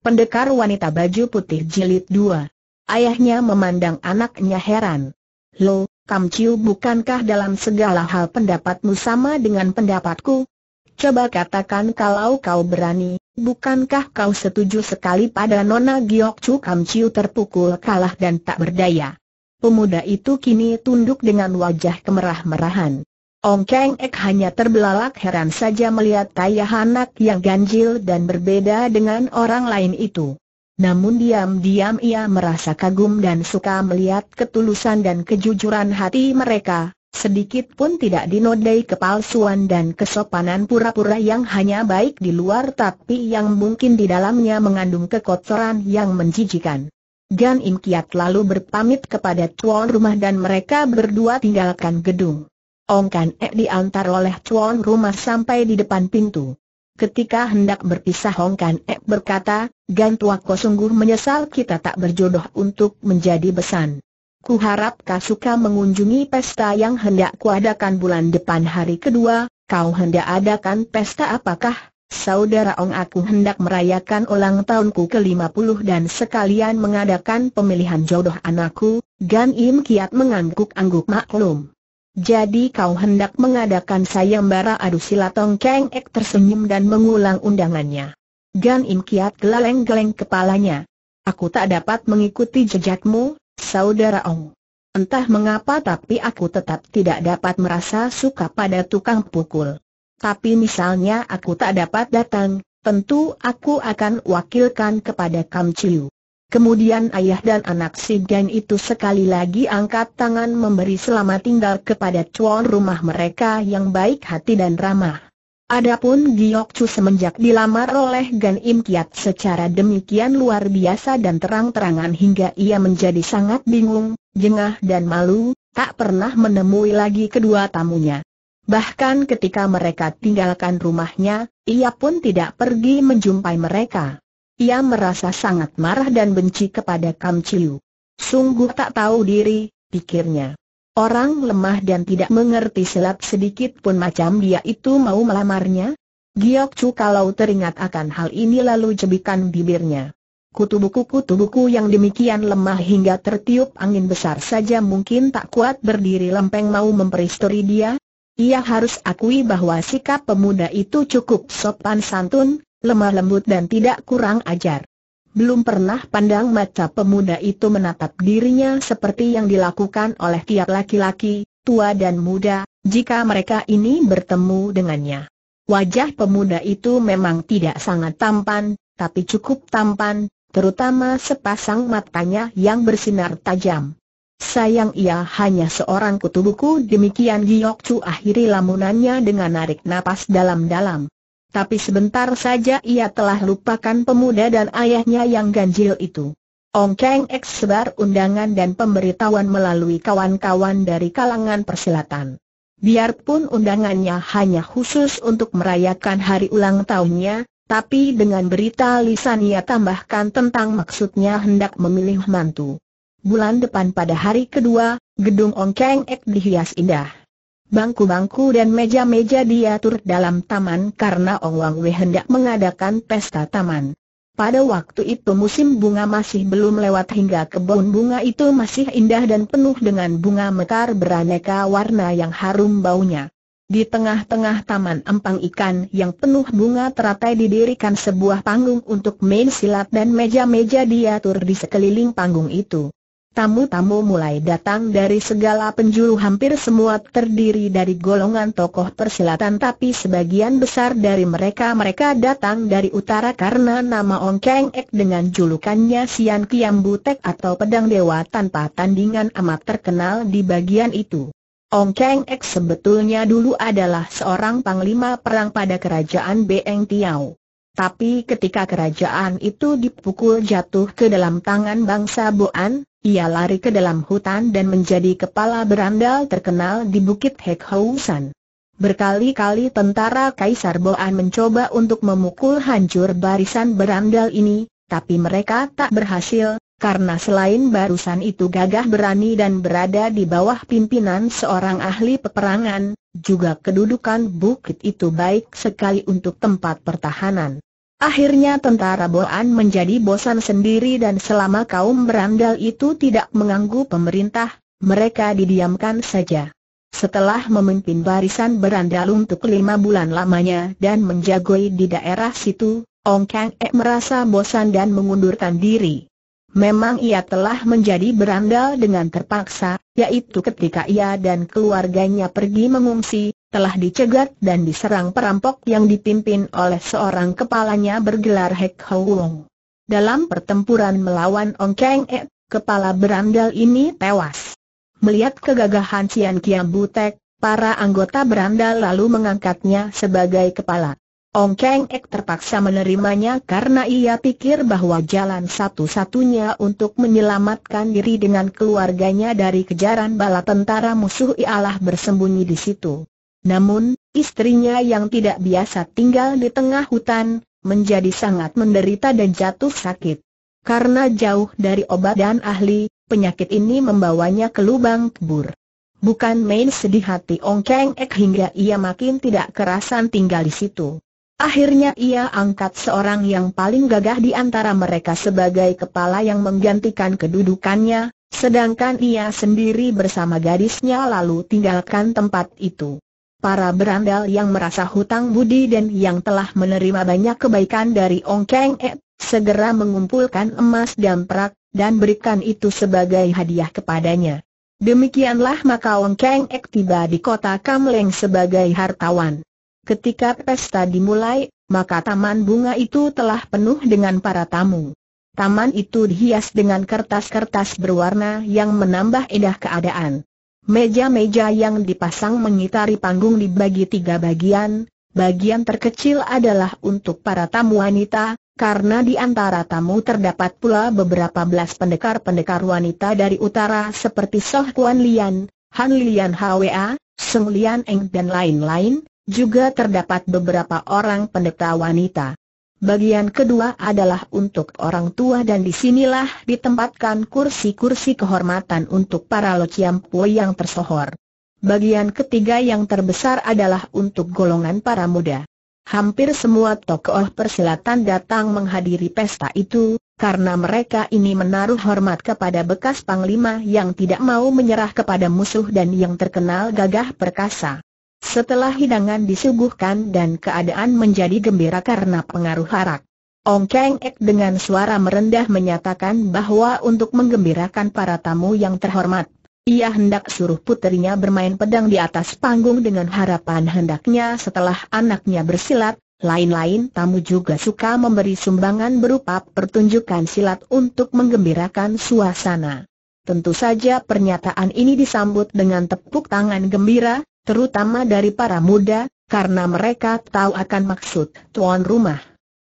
Pendekar wanita baju putih jilid dua. Ayahnya memandang anaknya heran. Lo, Kam Chiu bukankah dalam segala hal pendapatmu sama dengan pendapatku? Coba katakan kalau kau berani, bukankah kau setuju sekali pada Nona Giok Chu Kam Chiu terpukul kalah dan tak berdaya? Pemuda itu kini tunduk dengan wajah kemerah-merahan. Ong Keng Ek hanya terbelalak heran saja melihat tayah anak yang ganjil dan berbeda dengan orang lain itu. Namun diam-diam ia merasa kagum dan suka melihat ketulusan dan kejujuran hati mereka, sedikit pun tidak dinodai kepalsuan dan kesopanan pura-pura yang hanya baik di luar tapi yang mungkin di dalamnya mengandung kekotoran yang menjijikan. Gan Im Kiat lalu berpamit kepada tuan rumah dan mereka berdua tinggalkan gedung. Ong Kan Ek diantar oleh tuan rumah sampai di depan pintu. Ketika hendak berpisah Ong Kan Ek berkata, Gan Tuako sungguh menyesal kita tak berjodoh untuk menjadi besan. Ku harap kau suka mengunjungi pesta yang hendak kuadakan bulan depan hari kedua, kau hendak adakan pesta apakah? Saudara Ong aku hendak merayakan ulang tahunku ke-50 dan sekalian mengadakan pemilihan jodoh anakku, Gan Im Kiat mengangguk-angguk maklum. Jadi kau hendak mengadakan sayembara adu silatong, Kang Ek tersenyum dan mengulang undangannya. Gan Im Kiat geleng-geleng kepalanya. Aku tak dapat mengikuti jejakmu, saudara Ong. Entah mengapa tapi aku tetap tidak dapat merasa suka pada tukang pukul. Tapi misalnya aku tak dapat datang, tentu aku akan wakilkan kepada Kam Chiu. Kemudian ayah dan anak si Gan itu sekali lagi angkat tangan memberi selamat tinggal kepada cuan rumah mereka yang baik hati dan ramah. Adapun Giok Chu semenjak dilamar oleh Gan Im Kiat secara demikian luar biasa dan terang-terangan hingga ia menjadi sangat bingung, jengah dan malu, tak pernah menemui lagi kedua tamunya. Bahkan ketika mereka tinggalkan rumahnya, ia pun tidak pergi menjumpai mereka. Ia merasa sangat marah dan benci kepada Kam Chiu. Sungguh tak tahu diri, pikirnya. Orang lemah dan tidak mengerti silat sedikit pun macam dia itu mau melamarnya. Giok Chu kalau teringat akan hal ini lalu jebikan bibirnya. Kutubuku-kutubuku yang demikian lemah hingga tertiup angin besar saja mungkin tak kuat berdiri lempeng mau memperistori dia. Ia harus akui bahwa sikap pemuda itu cukup sopan santun, lemah lembut dan tidak kurang ajar. Belum pernah pandang mata pemuda itu menatap dirinya seperti yang dilakukan oleh tiap laki-laki, tua dan muda, jika mereka ini bertemu dengannya. Wajah pemuda itu memang tidak sangat tampan, tapi cukup tampan, terutama sepasang matanya yang bersinar tajam. Sayang ia hanya seorang kutubuku. demikian Giok Chu akhiri lamunannya dengan narik napas dalam-dalam tapi sebentar saja ia telah lupakan pemuda dan ayahnya yang ganjil itu. Ong Keng X sebar undangan dan pemberitahuan melalui kawan-kawan dari kalangan persilatan. Biarpun undangannya hanya khusus untuk merayakan hari ulang tahunnya, tapi dengan berita lisan ia tambahkan tentang maksudnya hendak memilih mantu. Bulan depan pada hari kedua, gedung Ong Keng X dihias indah. Bangku-bangku dan meja-meja diatur dalam taman karena Ong Wang Wei hendak mengadakan pesta taman. Pada waktu itu musim bunga masih belum lewat hingga kebun bunga itu masih indah dan penuh dengan bunga mekar beraneka warna yang harum baunya. Di tengah-tengah taman empang ikan yang penuh bunga teratai didirikan sebuah panggung untuk main silat dan meja-meja diatur di sekeliling panggung itu. Tamu-tamu mulai datang dari segala penjuru hampir semua terdiri dari golongan tokoh persilatan tapi sebagian besar dari mereka-mereka datang dari utara karena nama Ong Keng Ek dengan julukannya Sian Kiam Butek atau Pedang Dewa tanpa tandingan amat terkenal di bagian itu. Ong Keng Ek sebetulnya dulu adalah seorang panglima perang pada kerajaan Beng Tiao. Tapi ketika kerajaan itu dipukul jatuh ke dalam tangan bangsa Boan, ia lari ke dalam hutan dan menjadi kepala berandal terkenal di Bukit Hek Hausan. Berkali-kali tentara Kaisar Boan mencoba untuk memukul hancur barisan berandal ini, tapi mereka tak berhasil, karena selain barusan itu gagah berani dan berada di bawah pimpinan seorang ahli peperangan, juga kedudukan bukit itu baik sekali untuk tempat pertahanan. Akhirnya tentara Boan menjadi bosan sendiri dan selama kaum berandal itu tidak mengganggu pemerintah, mereka didiamkan saja. Setelah memimpin barisan berandal untuk lima bulan lamanya dan menjagoi di daerah situ, Ong Kang E merasa bosan dan mengundurkan diri. Memang ia telah menjadi berandal dengan terpaksa, yaitu ketika ia dan keluarganya pergi mengungsi, telah dicegat dan diserang perampok yang dipimpin oleh seorang kepalanya bergelar Hek Houong. Dalam pertempuran melawan Ong Keng E, kepala berandal ini tewas. Melihat kegagahan Cian Kiam Butek, para anggota berandal lalu mengangkatnya sebagai kepala. Ong Keng Ek terpaksa menerimanya karena ia pikir bahwa jalan satu-satunya untuk menyelamatkan diri dengan keluarganya dari kejaran bala tentara musuh ialah bersembunyi di situ. Namun, istrinya yang tidak biasa tinggal di tengah hutan, menjadi sangat menderita dan jatuh sakit. Karena jauh dari obat dan ahli, penyakit ini membawanya ke lubang kebur. Bukan main sedih hati Ong Keng Ek hingga ia makin tidak kerasan tinggal di situ. Akhirnya ia angkat seorang yang paling gagah di antara mereka sebagai kepala yang menggantikan kedudukannya, sedangkan ia sendiri bersama gadisnya lalu tinggalkan tempat itu. Para berandal yang merasa hutang budi dan yang telah menerima banyak kebaikan dari Ong Keng Ek segera mengumpulkan emas dan perak, dan berikan itu sebagai hadiah kepadanya. Demikianlah maka Ong Keng Ek tiba di kota Kamleng sebagai hartawan. Ketika pesta dimulai, maka taman bunga itu telah penuh dengan para tamu. Taman itu dihias dengan kertas-kertas berwarna yang menambah indah keadaan. Meja-meja yang dipasang mengitari panggung dibagi tiga bagian, bagian terkecil adalah untuk para tamu wanita, karena di antara tamu terdapat pula beberapa belas pendekar-pendekar wanita dari utara seperti Soh Kuan Lian, Han Lian Hwa, Seng Lian Eng dan lain-lain, juga terdapat beberapa orang pendeta wanita. Bagian kedua adalah untuk orang tua dan disinilah ditempatkan kursi-kursi kehormatan untuk para lociampu yang tersohor. Bagian ketiga yang terbesar adalah untuk golongan para muda. Hampir semua tokoh persilatan datang menghadiri pesta itu, karena mereka ini menaruh hormat kepada bekas panglima yang tidak mau menyerah kepada musuh dan yang terkenal gagah perkasa. Setelah hidangan disuguhkan dan keadaan menjadi gembira karena pengaruh harak, Ong Keng Ek dengan suara merendah menyatakan bahwa untuk menggembirakan para tamu yang terhormat, ia hendak suruh putrinya bermain pedang di atas panggung dengan harapan hendaknya setelah anaknya bersilat, lain-lain tamu juga suka memberi sumbangan berupa pertunjukan silat untuk menggembirakan suasana. Tentu saja pernyataan ini disambut dengan tepuk tangan gembira, terutama dari para muda, karena mereka tahu akan maksud tuan rumah.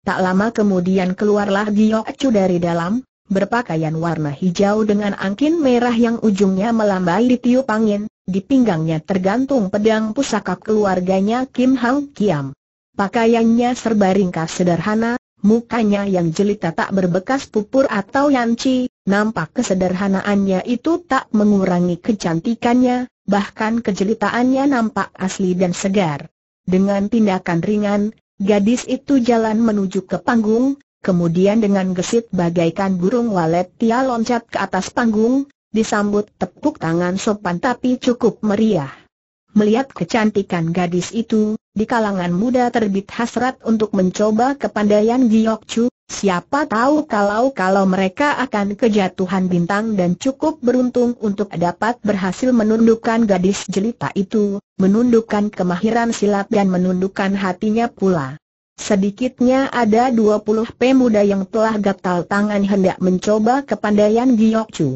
Tak lama kemudian keluarlah Giok Chu dari dalam, berpakaian warna hijau dengan angkin merah yang ujungnya melambai di tiup angin, di pinggangnya tergantung pedang pusaka keluarganya Kim Hang Kiam. Pakaiannya serba ringkas sederhana, mukanya yang jelita tak berbekas pupur atau yanci, nampak kesederhanaannya itu tak mengurangi kecantikannya, bahkan kejelitaannya nampak asli dan segar. Dengan tindakan ringan, gadis itu jalan menuju ke panggung, kemudian dengan gesit bagaikan burung walet dia loncat ke atas panggung, disambut tepuk tangan sopan tapi cukup meriah. Melihat kecantikan gadis itu, di kalangan muda terbit hasrat untuk mencoba kepandaian Giok Siapa tahu kalau-kalau mereka akan kejatuhan bintang dan cukup beruntung untuk dapat berhasil menundukkan gadis jelita itu, menundukkan kemahiran silat dan menundukkan hatinya pula. Sedikitnya ada 20 pemuda yang telah gatal tangan hendak mencoba kepandaian Giok Chu.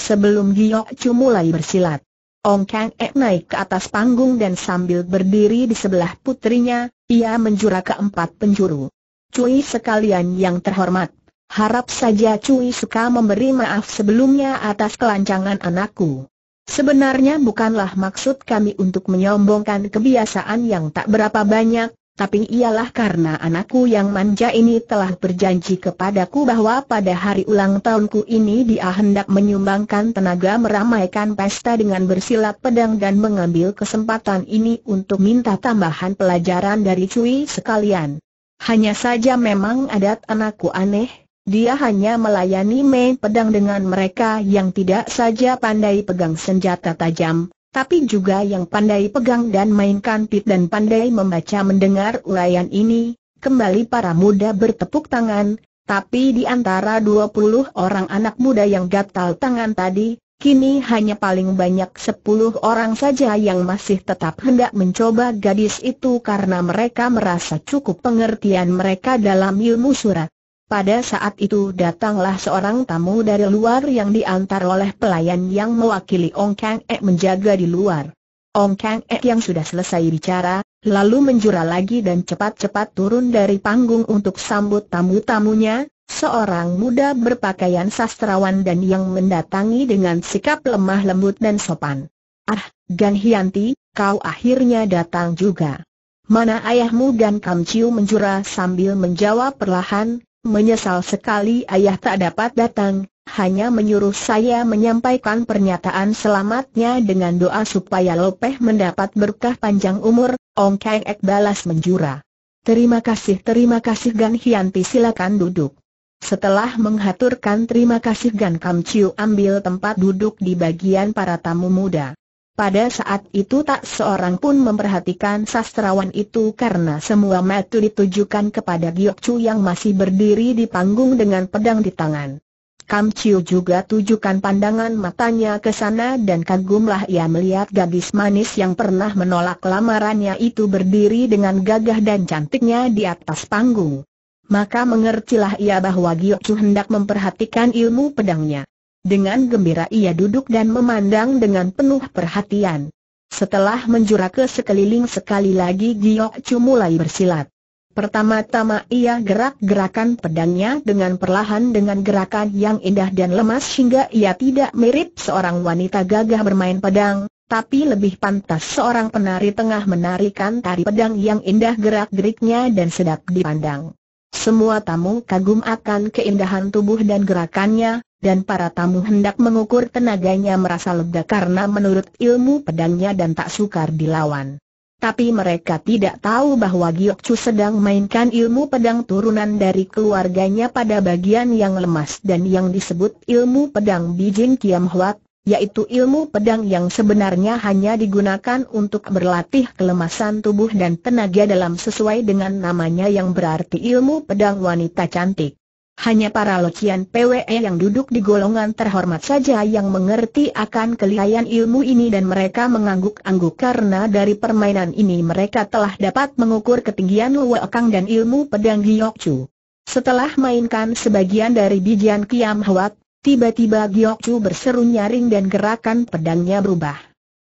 Sebelum Giok Chu mulai bersilat, Ong Kang Ek naik ke atas panggung dan sambil berdiri di sebelah putrinya, ia menjura ke empat penjuru. Cui sekalian yang terhormat. Harap saja Cui suka memberi maaf sebelumnya atas kelancangan anakku. Sebenarnya bukanlah maksud kami untuk menyombongkan kebiasaan yang tak berapa banyak, tapi ialah karena anakku yang manja ini telah berjanji kepadaku bahwa pada hari ulang tahunku ini dia hendak menyumbangkan tenaga meramaikan pesta dengan bersilat pedang dan mengambil kesempatan ini untuk minta tambahan pelajaran dari Cui sekalian. Hanya saja memang adat anakku aneh, dia hanya melayani main pedang dengan mereka yang tidak saja pandai pegang senjata tajam, tapi juga yang pandai pegang dan mainkan pit dan pandai membaca mendengar ulayan ini. Kembali para muda bertepuk tangan, tapi di antara 20 orang anak muda yang gatal tangan tadi, Kini hanya paling banyak sepuluh orang saja yang masih tetap hendak mencoba gadis itu karena mereka merasa cukup pengertian mereka dalam ilmu surat. Pada saat itu datanglah seorang tamu dari luar yang diantar oleh pelayan yang mewakili Ong Kang E menjaga di luar. Ong Kang E yang sudah selesai bicara, lalu menjura lagi dan cepat-cepat turun dari panggung untuk sambut tamu-tamunya, Seorang muda berpakaian sastrawan dan yang mendatangi dengan sikap lemah lembut dan sopan. Ah, Gan Hianti, kau akhirnya datang juga. Mana ayahmu Gan Kam Chiu menjura sambil menjawab perlahan, menyesal sekali ayah tak dapat datang, hanya menyuruh saya menyampaikan pernyataan selamatnya dengan doa supaya Lopeh mendapat berkah panjang umur, Ong Kang Ek balas menjura. Terima kasih, terima kasih Gan Hianti silakan duduk. Setelah menghaturkan terima kasih Gan Kam Chiu ambil tempat duduk di bagian para tamu muda. Pada saat itu tak seorang pun memperhatikan sastrawan itu karena semua mata ditujukan kepada Giok Chu yang masih berdiri di panggung dengan pedang di tangan. Kam Chiu juga tujukan pandangan matanya ke sana dan kagumlah ia melihat gadis manis yang pernah menolak lamarannya itu berdiri dengan gagah dan cantiknya di atas panggung maka mengertilah ia bahwa Chu hendak memperhatikan ilmu pedangnya. Dengan gembira ia duduk dan memandang dengan penuh perhatian. Setelah menjura ke sekeliling sekali lagi Chu mulai bersilat. Pertama-tama ia gerak-gerakan pedangnya dengan perlahan dengan gerakan yang indah dan lemas hingga ia tidak mirip seorang wanita gagah bermain pedang, tapi lebih pantas seorang penari tengah menarikan tari pedang yang indah gerak-geriknya dan sedap dipandang. Semua tamu kagum akan keindahan tubuh dan gerakannya, dan para tamu hendak mengukur tenaganya merasa lega karena menurut ilmu pedangnya dan tak sukar dilawan. Tapi mereka tidak tahu bahwa Giokcu sedang mainkan ilmu pedang turunan dari keluarganya pada bagian yang lemas dan yang disebut ilmu pedang Bijin Kiam Huat, yaitu ilmu pedang yang sebenarnya hanya digunakan untuk berlatih kelemasan tubuh dan tenaga dalam sesuai dengan namanya yang berarti ilmu pedang wanita cantik. Hanya para locian PWE yang duduk di golongan terhormat saja yang mengerti akan kelihayan ilmu ini dan mereka mengangguk-angguk karena dari permainan ini mereka telah dapat mengukur ketinggian Luwakang dan ilmu pedang Giyokcu. Setelah mainkan sebagian dari bijian Kiam Hwat, Tiba-tiba Giokju berseru nyaring dan gerakan pedangnya berubah.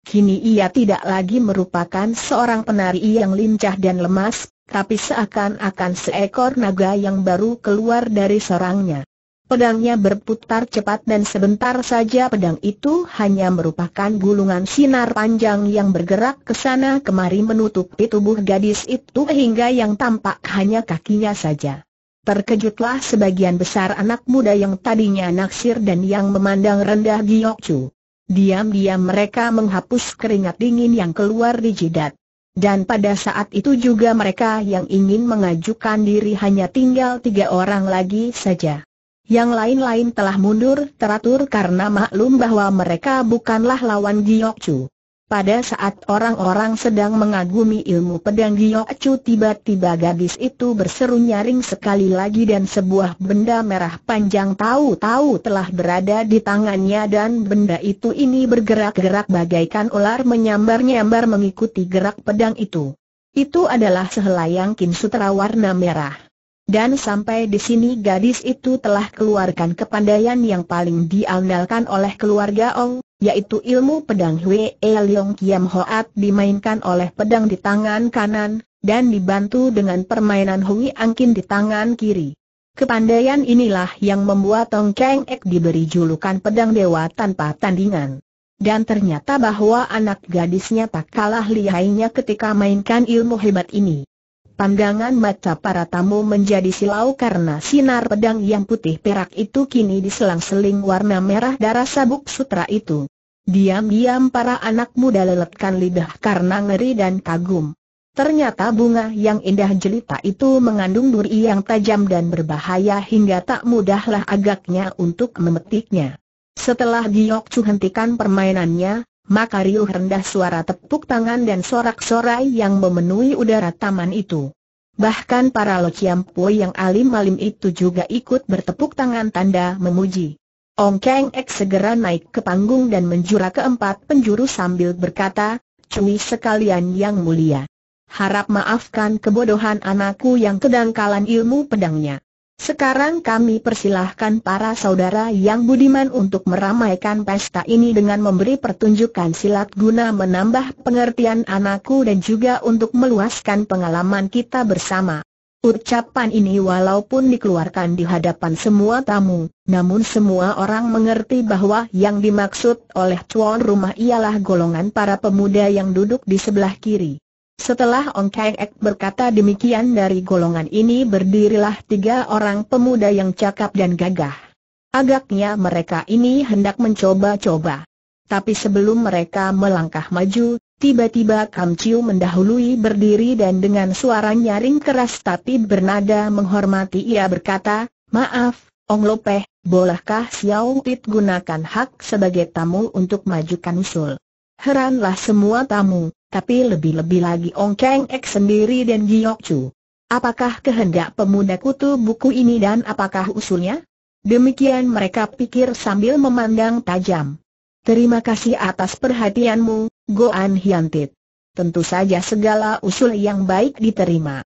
Kini ia tidak lagi merupakan seorang penari yang lincah dan lemas, tapi seakan-akan seekor naga yang baru keluar dari sarangnya. Pedangnya berputar cepat dan sebentar saja pedang itu hanya merupakan gulungan sinar panjang yang bergerak ke sana kemari menutupi tubuh gadis itu hingga yang tampak hanya kakinya saja terkejutlah sebagian besar anak muda yang tadinya naksir dan yang memandang rendah Giok Chu. Diam-diam mereka menghapus keringat dingin yang keluar di jidat. Dan pada saat itu juga mereka yang ingin mengajukan diri hanya tinggal tiga orang lagi saja. Yang lain-lain telah mundur teratur karena maklum bahwa mereka bukanlah lawan Giok Chu. Pada saat orang-orang sedang mengagumi ilmu pedang Gio Acu tiba-tiba gadis itu berseru nyaring sekali lagi dan sebuah benda merah panjang tahu-tahu telah berada di tangannya dan benda itu ini bergerak-gerak bagaikan ular menyambar-nyambar mengikuti gerak pedang itu. Itu adalah sehelai yang kinsutra warna merah. Dan sampai di sini gadis itu telah keluarkan kepandaian yang paling diandalkan oleh keluarga Ong, yaitu ilmu pedang Hwe E Leong Kiam Hoat dimainkan oleh pedang di tangan kanan, dan dibantu dengan permainan Hui Angkin di tangan kiri. Kepandaian inilah yang membuat Tong Cheng Ek diberi julukan pedang dewa tanpa tandingan. Dan ternyata bahwa anak gadisnya tak kalah lihainya ketika mainkan ilmu hebat ini. Pandangan mata para tamu menjadi silau karena sinar pedang yang putih perak itu kini diselang-seling warna merah darah sabuk sutra itu. Diam-diam para anak muda leletkan lidah karena ngeri dan kagum. Ternyata bunga yang indah jelita itu mengandung duri yang tajam dan berbahaya hingga tak mudahlah agaknya untuk memetiknya. Setelah Giok Chu hentikan permainannya, maka riuh rendah suara tepuk tangan dan sorak-sorai yang memenuhi udara taman itu. Bahkan para lociampo yang alim-alim itu juga ikut bertepuk tangan tanda memuji. Ong Keng Ek segera naik ke panggung dan menjura keempat penjuru sambil berkata, Cui sekalian yang mulia. Harap maafkan kebodohan anakku yang kedangkalan ilmu pedangnya. Sekarang kami persilahkan para saudara yang budiman untuk meramaikan pesta ini dengan memberi pertunjukan silat guna menambah pengertian anakku dan juga untuk meluaskan pengalaman kita bersama. Ucapan ini walaupun dikeluarkan di hadapan semua tamu, namun semua orang mengerti bahwa yang dimaksud oleh tuan rumah ialah golongan para pemuda yang duduk di sebelah kiri. Setelah Ong Kai Ek berkata demikian dari golongan ini berdirilah tiga orang pemuda yang cakap dan gagah. Agaknya mereka ini hendak mencoba-coba. Tapi sebelum mereka melangkah maju, tiba-tiba Kam Chiu mendahului berdiri dan dengan suara nyaring keras tapi bernada menghormati ia berkata, Maaf, Ong Lopeh, bolehkah Xiao Pit gunakan hak sebagai tamu untuk majukan usul? Heranlah semua tamu, tapi lebih-lebih lagi Ong Keng Ek sendiri dan Giyok Chu. Apakah kehendak pemuda kutu buku ini dan apakah usulnya? Demikian mereka pikir sambil memandang tajam. Terima kasih atas perhatianmu, Goan Hyantit. Tentu saja segala usul yang baik diterima.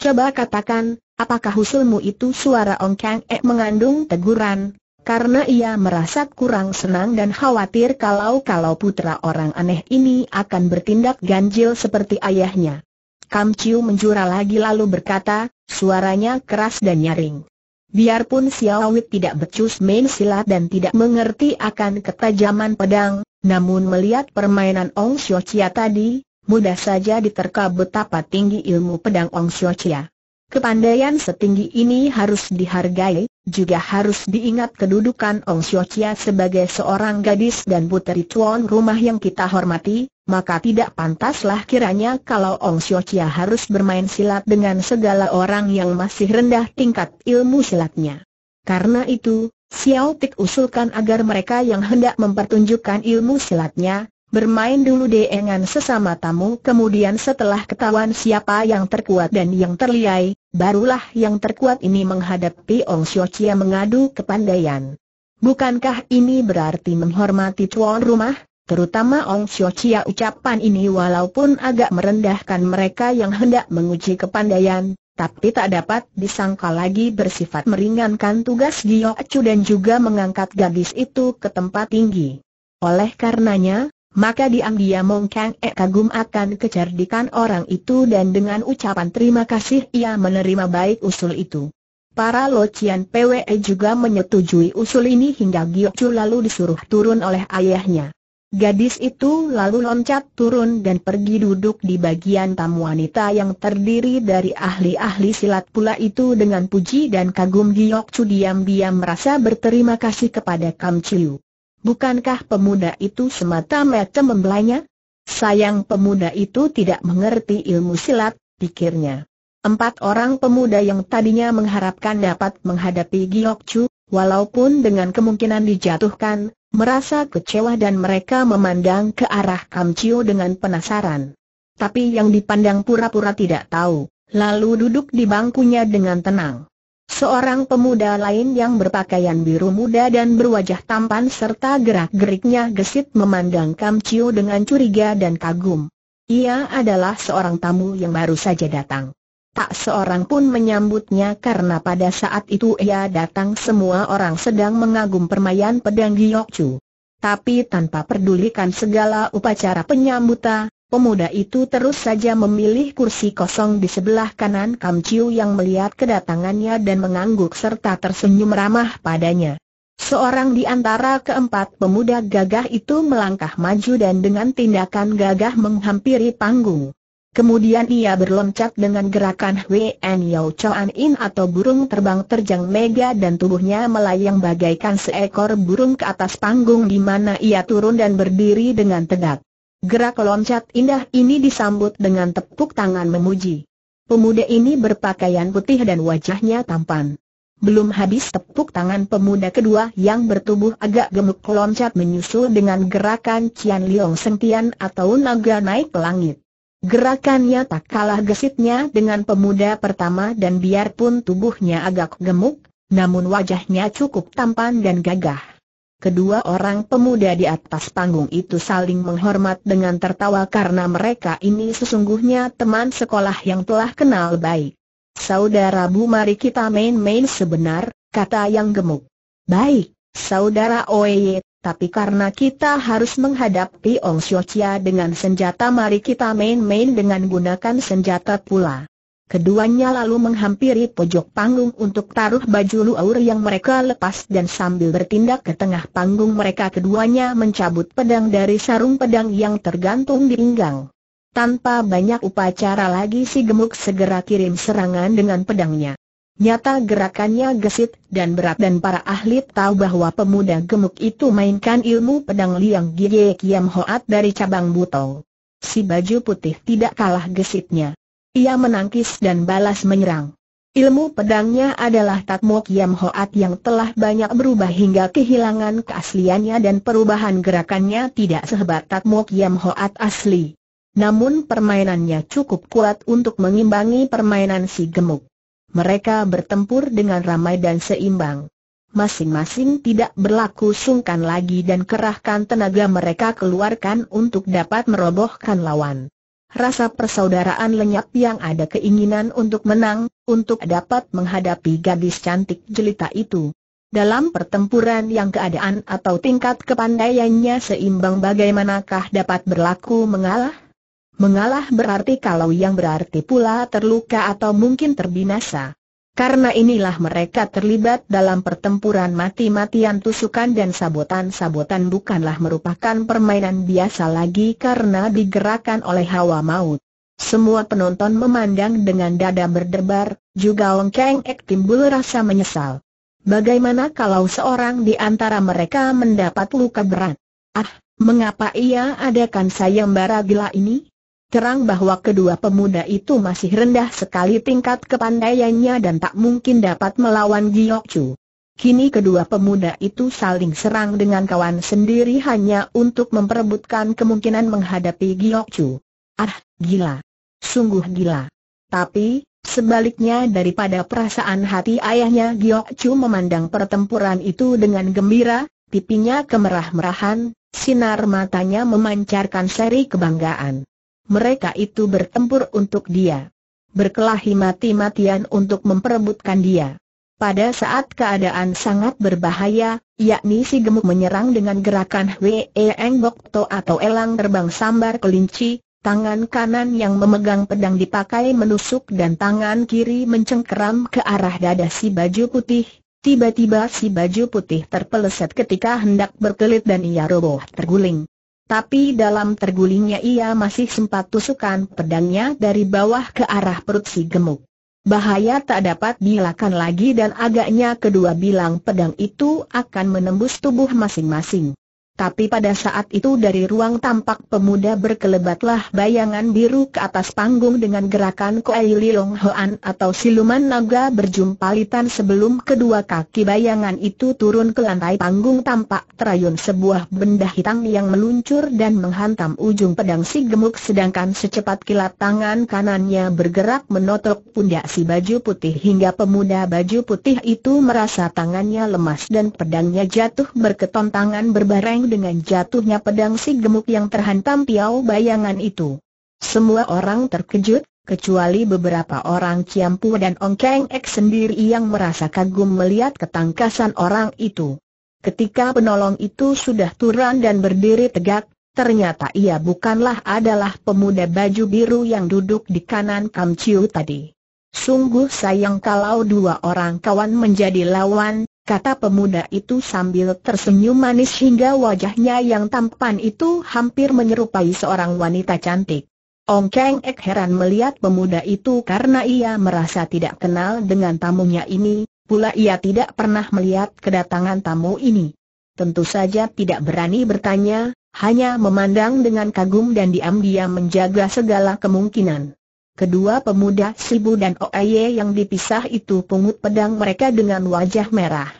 Coba katakan, apakah usulmu itu suara Ong Kang Ek mengandung teguran, karena ia merasa kurang senang dan khawatir kalau-kalau putra orang aneh ini akan bertindak ganjil seperti ayahnya. Kam Chiu menjura lagi lalu berkata, suaranya keras dan nyaring. Biarpun Xiaowit tidak becus main silat dan tidak mengerti akan ketajaman pedang, namun melihat permainan Ong Xiu Chia tadi, mudah saja diterka betapa tinggi ilmu pedang Ong Xiu Chia. Kepandaian setinggi ini harus dihargai, juga harus diingat kedudukan Ong Sio sebagai seorang gadis dan puteri tuan rumah yang kita hormati, maka tidak pantaslah kiranya kalau Ong Sio harus bermain silat dengan segala orang yang masih rendah tingkat ilmu silatnya. Karena itu, Xiao Tik usulkan agar mereka yang hendak mempertunjukkan ilmu silatnya, bermain dulu dengan sesama tamu kemudian setelah ketahuan siapa yang terkuat dan yang terliai, Barulah yang terkuat ini menghadapi Ong Sio Chia mengadu kepandaian. Bukankah ini berarti menghormati tuan rumah? Terutama Ong Sio Chia ucapan ini walaupun agak merendahkan mereka yang hendak menguji kepandaian, tapi tak dapat disangka lagi bersifat meringankan tugas Gio Acu dan juga mengangkat gadis itu ke tempat tinggi. Oleh karenanya, maka diam-diam Mong Kang eh, kagum akan kecerdikan orang itu dan dengan ucapan terima kasih ia menerima baik usul itu. Para Locian PWE juga menyetujui usul ini hingga Chu lalu disuruh turun oleh ayahnya. Gadis itu lalu loncat turun dan pergi duduk di bagian tamu wanita yang terdiri dari ahli-ahli silat pula itu dengan puji dan kagum Chu diam-diam merasa berterima kasih kepada Kam Chiu. Bukankah pemuda itu semata-mata membelanya? Sayang pemuda itu tidak mengerti ilmu silat, pikirnya. Empat orang pemuda yang tadinya mengharapkan dapat menghadapi Giok Chu, walaupun dengan kemungkinan dijatuhkan, merasa kecewa dan mereka memandang ke arah Kam Chiu dengan penasaran. Tapi yang dipandang pura-pura tidak tahu, lalu duduk di bangkunya dengan tenang. Seorang pemuda lain yang berpakaian biru muda dan berwajah tampan serta gerak-geriknya gesit memandang Kam Chiu dengan curiga dan kagum. Ia adalah seorang tamu yang baru saja datang. Tak seorang pun menyambutnya karena pada saat itu ia datang semua orang sedang mengagum permainan pedang Giokcu. Tapi tanpa pedulikan segala upacara penyambutan, Pemuda itu terus saja memilih kursi kosong di sebelah kanan Kam Chiu yang melihat kedatangannya dan mengangguk serta tersenyum ramah padanya. Seorang di antara keempat pemuda gagah itu melangkah maju dan dengan tindakan gagah menghampiri panggung. Kemudian ia berloncat dengan gerakan Wen Yao An In atau burung terbang terjang mega dan tubuhnya melayang bagaikan seekor burung ke atas panggung di mana ia turun dan berdiri dengan tegak. Gerak loncat indah ini disambut dengan tepuk tangan memuji. Pemuda ini berpakaian putih dan wajahnya tampan. Belum habis tepuk tangan pemuda kedua yang bertubuh agak gemuk loncat menyusul dengan gerakan Cian Liong Sentian atau naga naik ke langit. Gerakannya tak kalah gesitnya dengan pemuda pertama dan biarpun tubuhnya agak gemuk, namun wajahnya cukup tampan dan gagah. Kedua orang pemuda di atas panggung itu saling menghormat dengan tertawa karena mereka ini sesungguhnya teman sekolah yang telah kenal baik. Saudara Bu mari kita main-main sebenar, kata yang gemuk. Baik, Saudara Oye, tapi karena kita harus menghadapi Ong Xiu dengan senjata mari kita main-main dengan gunakan senjata pula. Keduanya lalu menghampiri pojok panggung untuk taruh baju luaur yang mereka lepas dan sambil bertindak ke tengah panggung mereka keduanya mencabut pedang dari sarung pedang yang tergantung di pinggang. Tanpa banyak upacara lagi si gemuk segera kirim serangan dengan pedangnya. Nyata gerakannya gesit dan berat dan para ahli tahu bahwa pemuda gemuk itu mainkan ilmu pedang liang Gie Kiam Hoat dari cabang Butong. Si baju putih tidak kalah gesitnya ia menangkis dan balas menyerang. Ilmu pedangnya adalah Tatmok Yam Hoat yang telah banyak berubah hingga kehilangan keasliannya dan perubahan gerakannya tidak sehebat Tatmok Yam Hoat asli. Namun permainannya cukup kuat untuk mengimbangi permainan si gemuk. Mereka bertempur dengan ramai dan seimbang. Masing-masing tidak berlaku sungkan lagi dan kerahkan tenaga mereka keluarkan untuk dapat merobohkan lawan rasa persaudaraan lenyap yang ada keinginan untuk menang, untuk dapat menghadapi gadis cantik jelita itu. Dalam pertempuran yang keadaan atau tingkat kepandaiannya seimbang bagaimanakah dapat berlaku mengalah? Mengalah berarti kalau yang berarti pula terluka atau mungkin terbinasa. Karena inilah mereka terlibat dalam pertempuran mati-matian tusukan dan sabotan-sabotan bukanlah merupakan permainan biasa lagi karena digerakkan oleh hawa maut. Semua penonton memandang dengan dada berdebar, juga Ong Keng Ek timbul rasa menyesal. Bagaimana kalau seorang di antara mereka mendapat luka berat? Ah, mengapa ia adakan sayembara gila ini? terang bahwa kedua pemuda itu masih rendah sekali tingkat kepandaiannya dan tak mungkin dapat melawan Giok Chu. Kini kedua pemuda itu saling serang dengan kawan sendiri hanya untuk memperebutkan kemungkinan menghadapi Giok Chu. Ah, gila. Sungguh gila. Tapi, sebaliknya daripada perasaan hati ayahnya Giok Chu memandang pertempuran itu dengan gembira, pipinya kemerah-merahan, sinar matanya memancarkan seri kebanggaan mereka itu bertempur untuk dia. Berkelahi mati-matian untuk memperebutkan dia. Pada saat keadaan sangat berbahaya, yakni si gemuk menyerang dengan gerakan Wee Eng Bok To atau elang terbang sambar kelinci, tangan kanan yang memegang pedang dipakai menusuk dan tangan kiri mencengkeram ke arah dada si baju putih, Tiba-tiba si baju putih terpeleset ketika hendak berkelit dan ia roboh terguling. Tapi dalam tergulingnya ia masih sempat tusukan pedangnya dari bawah ke arah perut si gemuk. Bahaya tak dapat dilakukan lagi dan agaknya kedua bilang pedang itu akan menembus tubuh masing-masing. Tapi pada saat itu dari ruang tampak pemuda berkelebatlah bayangan biru ke atas panggung dengan gerakan Koei Lilong Hoan atau siluman naga berjumpalitan sebelum kedua kaki bayangan itu turun ke lantai panggung tampak terayun sebuah benda hitam yang meluncur dan menghantam ujung pedang si gemuk sedangkan secepat kilat tangan kanannya bergerak menotok pundak si baju putih hingga pemuda baju putih itu merasa tangannya lemas dan pedangnya jatuh berketon berbareng dengan jatuhnya pedang si gemuk yang terhantam piau bayangan itu. Semua orang terkejut, kecuali beberapa orang Ciampu dan Ong Keng Ek sendiri yang merasa kagum melihat ketangkasan orang itu. Ketika penolong itu sudah turun dan berdiri tegak, ternyata ia bukanlah adalah pemuda baju biru yang duduk di kanan Kam Chiu tadi. Sungguh sayang kalau dua orang kawan menjadi lawan, kata pemuda itu sambil tersenyum manis hingga wajahnya yang tampan itu hampir menyerupai seorang wanita cantik. Ong Keng Ek heran melihat pemuda itu karena ia merasa tidak kenal dengan tamunya ini, pula ia tidak pernah melihat kedatangan tamu ini. Tentu saja tidak berani bertanya, hanya memandang dengan kagum dan diam-diam menjaga segala kemungkinan. Kedua pemuda Sibu dan Oeye yang dipisah itu pungut pedang mereka dengan wajah merah.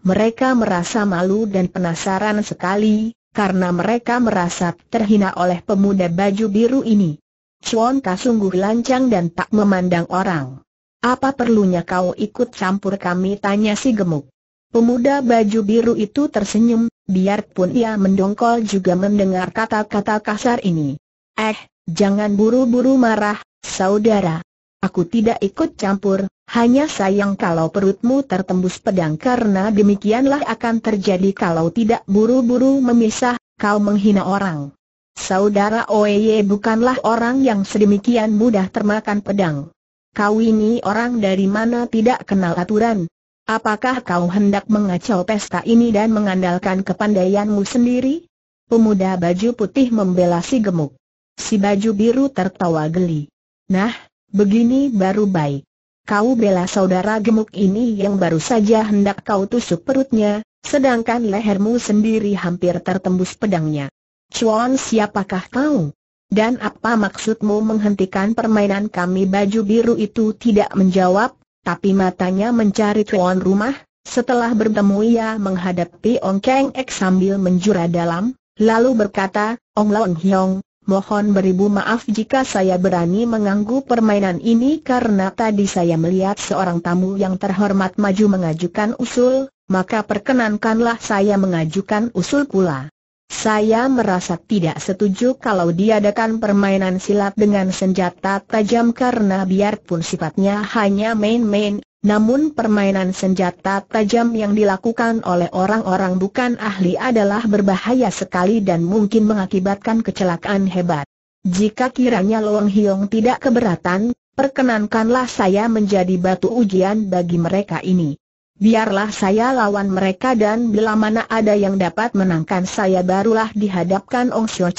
Mereka merasa malu dan penasaran sekali, karena mereka merasa terhina oleh pemuda baju biru ini. Chuan Ka sungguh lancang dan tak memandang orang. Apa perlunya kau ikut campur kami tanya si gemuk. Pemuda baju biru itu tersenyum, biarpun ia mendongkol juga mendengar kata-kata kasar ini. Eh, jangan buru-buru marah, Saudara, aku tidak ikut campur, hanya sayang kalau perutmu tertembus pedang karena demikianlah akan terjadi kalau tidak buru-buru memisah, kau menghina orang. Saudara Oeye bukanlah orang yang sedemikian mudah termakan pedang. Kau ini orang dari mana tidak kenal aturan. Apakah kau hendak mengacau pesta ini dan mengandalkan kepandaianmu sendiri? Pemuda baju putih membela si gemuk. Si baju biru tertawa geli. Nah, begini baru baik. Kau bela saudara gemuk ini yang baru saja hendak kau tusuk perutnya, sedangkan lehermu sendiri hampir tertembus pedangnya. Chuan siapakah kau? Dan apa maksudmu menghentikan permainan kami baju biru itu tidak menjawab, tapi matanya mencari Chuan rumah, setelah bertemu ia menghadapi Ong Keng Ek sambil menjura dalam, lalu berkata, Ong Long Hyong mohon beribu maaf jika saya berani mengganggu permainan ini karena tadi saya melihat seorang tamu yang terhormat maju mengajukan usul, maka perkenankanlah saya mengajukan usul pula. Saya merasa tidak setuju kalau diadakan permainan silat dengan senjata tajam karena biarpun sifatnya hanya main-main, namun permainan senjata tajam yang dilakukan oleh orang-orang bukan ahli adalah berbahaya sekali dan mungkin mengakibatkan kecelakaan hebat. Jika kiranya Luang Hiong tidak keberatan, perkenankanlah saya menjadi batu ujian bagi mereka ini. Biarlah saya lawan mereka dan bila mana ada yang dapat menangkan saya barulah dihadapkan Ong Xiu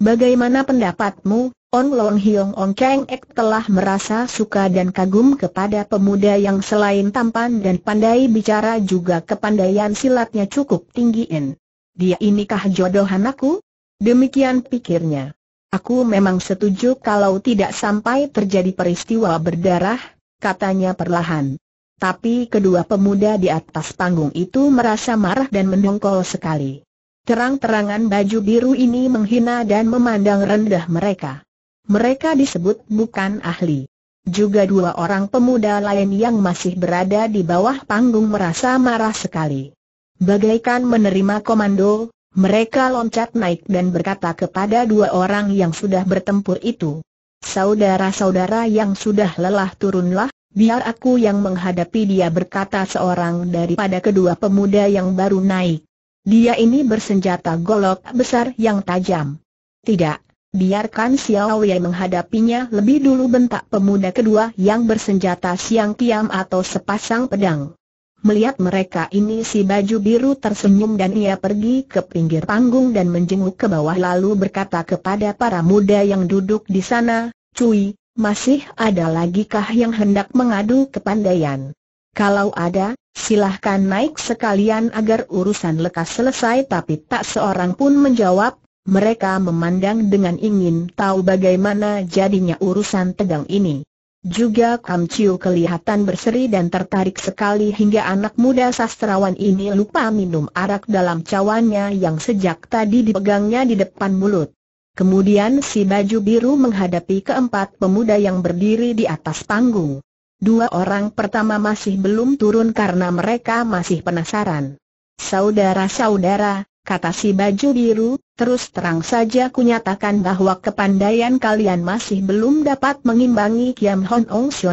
Bagaimana pendapatmu, On Long Hiong On Cheng Ek telah merasa suka dan kagum kepada pemuda yang selain tampan dan pandai bicara juga kepandaian silatnya cukup tinggi tinggiin. Dia inikah jodohan aku? Demikian pikirnya. Aku memang setuju kalau tidak sampai terjadi peristiwa berdarah, katanya perlahan. Tapi kedua pemuda di atas panggung itu merasa marah dan mendongkol sekali. Terang-terangan baju biru ini menghina dan memandang rendah mereka mereka disebut bukan ahli. Juga dua orang pemuda lain yang masih berada di bawah panggung merasa marah sekali. Bagaikan menerima komando, mereka loncat naik dan berkata kepada dua orang yang sudah bertempur itu, Saudara-saudara yang sudah lelah turunlah, biar aku yang menghadapi dia berkata seorang daripada kedua pemuda yang baru naik. Dia ini bersenjata golok besar yang tajam. Tidak, Biarkan Xiao Wei menghadapinya lebih dulu bentak pemuda kedua yang bersenjata siang kiam atau sepasang pedang. Melihat mereka ini si baju biru tersenyum dan ia pergi ke pinggir panggung dan menjenguk ke bawah lalu berkata kepada para muda yang duduk di sana, Cui, masih ada lagikah yang hendak mengadu ke pandayan Kalau ada, silahkan naik sekalian agar urusan lekas selesai tapi tak seorang pun menjawab mereka memandang dengan ingin tahu bagaimana jadinya urusan tegang ini. Juga Kam Chiu kelihatan berseri dan tertarik sekali hingga anak muda sastrawan ini lupa minum arak dalam cawannya yang sejak tadi dipegangnya di depan mulut. Kemudian si baju biru menghadapi keempat pemuda yang berdiri di atas panggung. Dua orang pertama masih belum turun karena mereka masih penasaran. Saudara-saudara, kata si baju biru, terus terang saja kunyatakan bahwa kepandaian kalian masih belum dapat mengimbangi Kiam Hon Ong Sio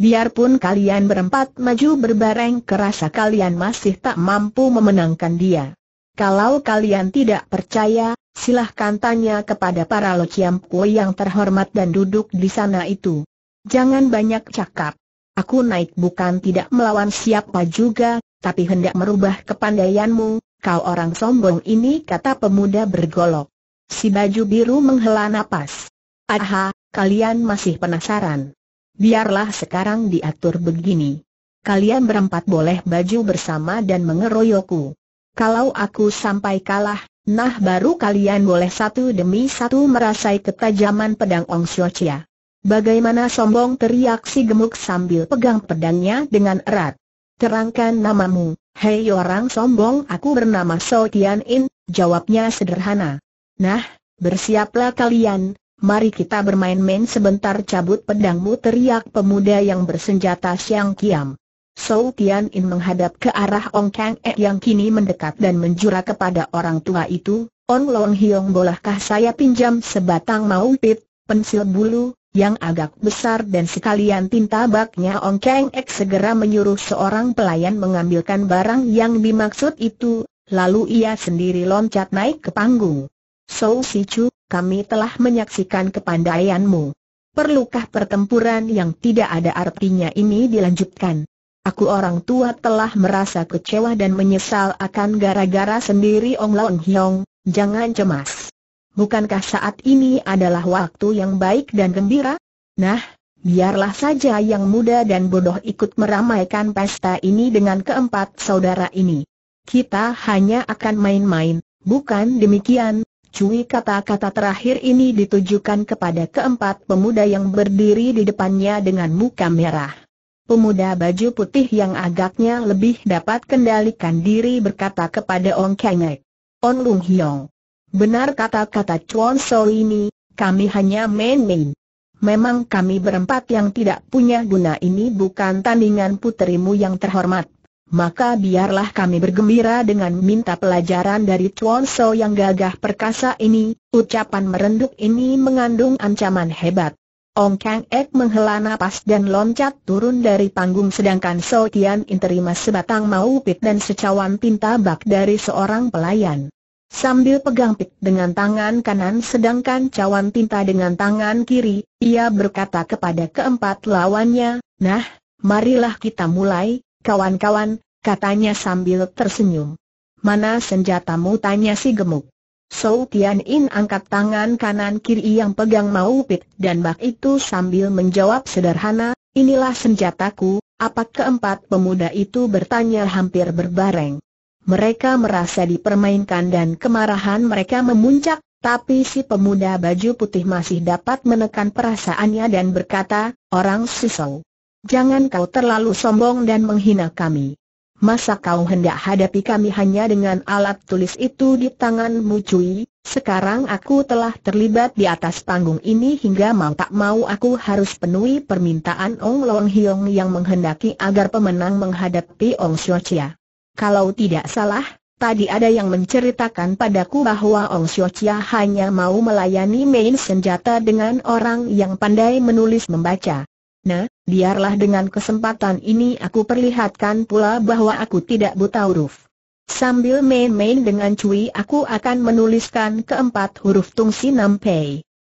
Biarpun kalian berempat maju berbareng kerasa kalian masih tak mampu memenangkan dia. Kalau kalian tidak percaya, silahkan tanya kepada para Lo Kiam Kuo yang terhormat dan duduk di sana itu. Jangan banyak cakap. Aku naik bukan tidak melawan siapa juga, tapi hendak merubah kepandaianmu, Kau orang sombong ini kata pemuda bergolok. Si baju biru menghela nafas. Aha, kalian masih penasaran. Biarlah sekarang diatur begini. Kalian berempat boleh baju bersama dan mengeroyokku. Kalau aku sampai kalah, nah baru kalian boleh satu demi satu merasai ketajaman pedang Ong Sio Chia. Bagaimana sombong teriak si gemuk sambil pegang pedangnya dengan erat terangkan namamu. Hei orang sombong aku bernama So Tian In, jawabnya sederhana. Nah, bersiaplah kalian, mari kita bermain-main sebentar cabut pedangmu teriak pemuda yang bersenjata Siang Kiam. So Tian In menghadap ke arah Ong Kang E yang kini mendekat dan menjura kepada orang tua itu, Ong Long Hiong bolehkah saya pinjam sebatang maupit, pensil bulu, yang agak besar dan sekalian tinta baknya Ong Keng Ek segera menyuruh seorang pelayan mengambilkan barang yang dimaksud itu, lalu ia sendiri loncat naik ke panggung. So Si Chu, kami telah menyaksikan kepandaianmu. Perlukah pertempuran yang tidak ada artinya ini dilanjutkan? Aku orang tua telah merasa kecewa dan menyesal akan gara-gara sendiri Ong Long Hiong, jangan cemas bukankah saat ini adalah waktu yang baik dan gembira? Nah, biarlah saja yang muda dan bodoh ikut meramaikan pesta ini dengan keempat saudara ini. Kita hanya akan main-main, bukan demikian, Cui kata-kata terakhir ini ditujukan kepada keempat pemuda yang berdiri di depannya dengan muka merah. Pemuda baju putih yang agaknya lebih dapat kendalikan diri berkata kepada Ong Kengek. On Lung Hiong, Benar kata-kata Chuan So ini, kami hanya main-main. Memang kami berempat yang tidak punya guna ini bukan tandingan puterimu yang terhormat. Maka biarlah kami bergembira dengan minta pelajaran dari Chuan So yang gagah perkasa ini, ucapan merenduk ini mengandung ancaman hebat. Ong Kang Ek menghela nafas dan loncat turun dari panggung sedangkan So Tian In terima sebatang pit dan secawan pinta bak dari seorang pelayan. Sambil pegang pik dengan tangan kanan sedangkan cawan tinta dengan tangan kiri, ia berkata kepada keempat lawannya, Nah, marilah kita mulai, kawan-kawan, katanya sambil tersenyum. Mana senjatamu tanya si gemuk. Sou Tian In angkat tangan kanan kiri yang pegang mau pik dan bak itu sambil menjawab sederhana, inilah senjataku, apa keempat pemuda itu bertanya hampir berbareng. Mereka merasa dipermainkan dan kemarahan mereka memuncak, tapi si pemuda baju putih masih dapat menekan perasaannya dan berkata, Orang sisau. Jangan kau terlalu sombong dan menghina kami. Masa kau hendak hadapi kami hanya dengan alat tulis itu di tanganmu cuy? Sekarang aku telah terlibat di atas panggung ini hingga mau tak mau aku harus penuhi permintaan Ong Long Hiong yang menghendaki agar pemenang menghadapi Ong Xiao Chia. Kalau tidak salah, tadi ada yang menceritakan padaku bahwa Ong Xiu hanya mau melayani main senjata dengan orang yang pandai menulis membaca. Nah, biarlah dengan kesempatan ini aku perlihatkan pula bahwa aku tidak buta huruf. Sambil main-main dengan cuy, aku akan menuliskan keempat huruf Tung Sinam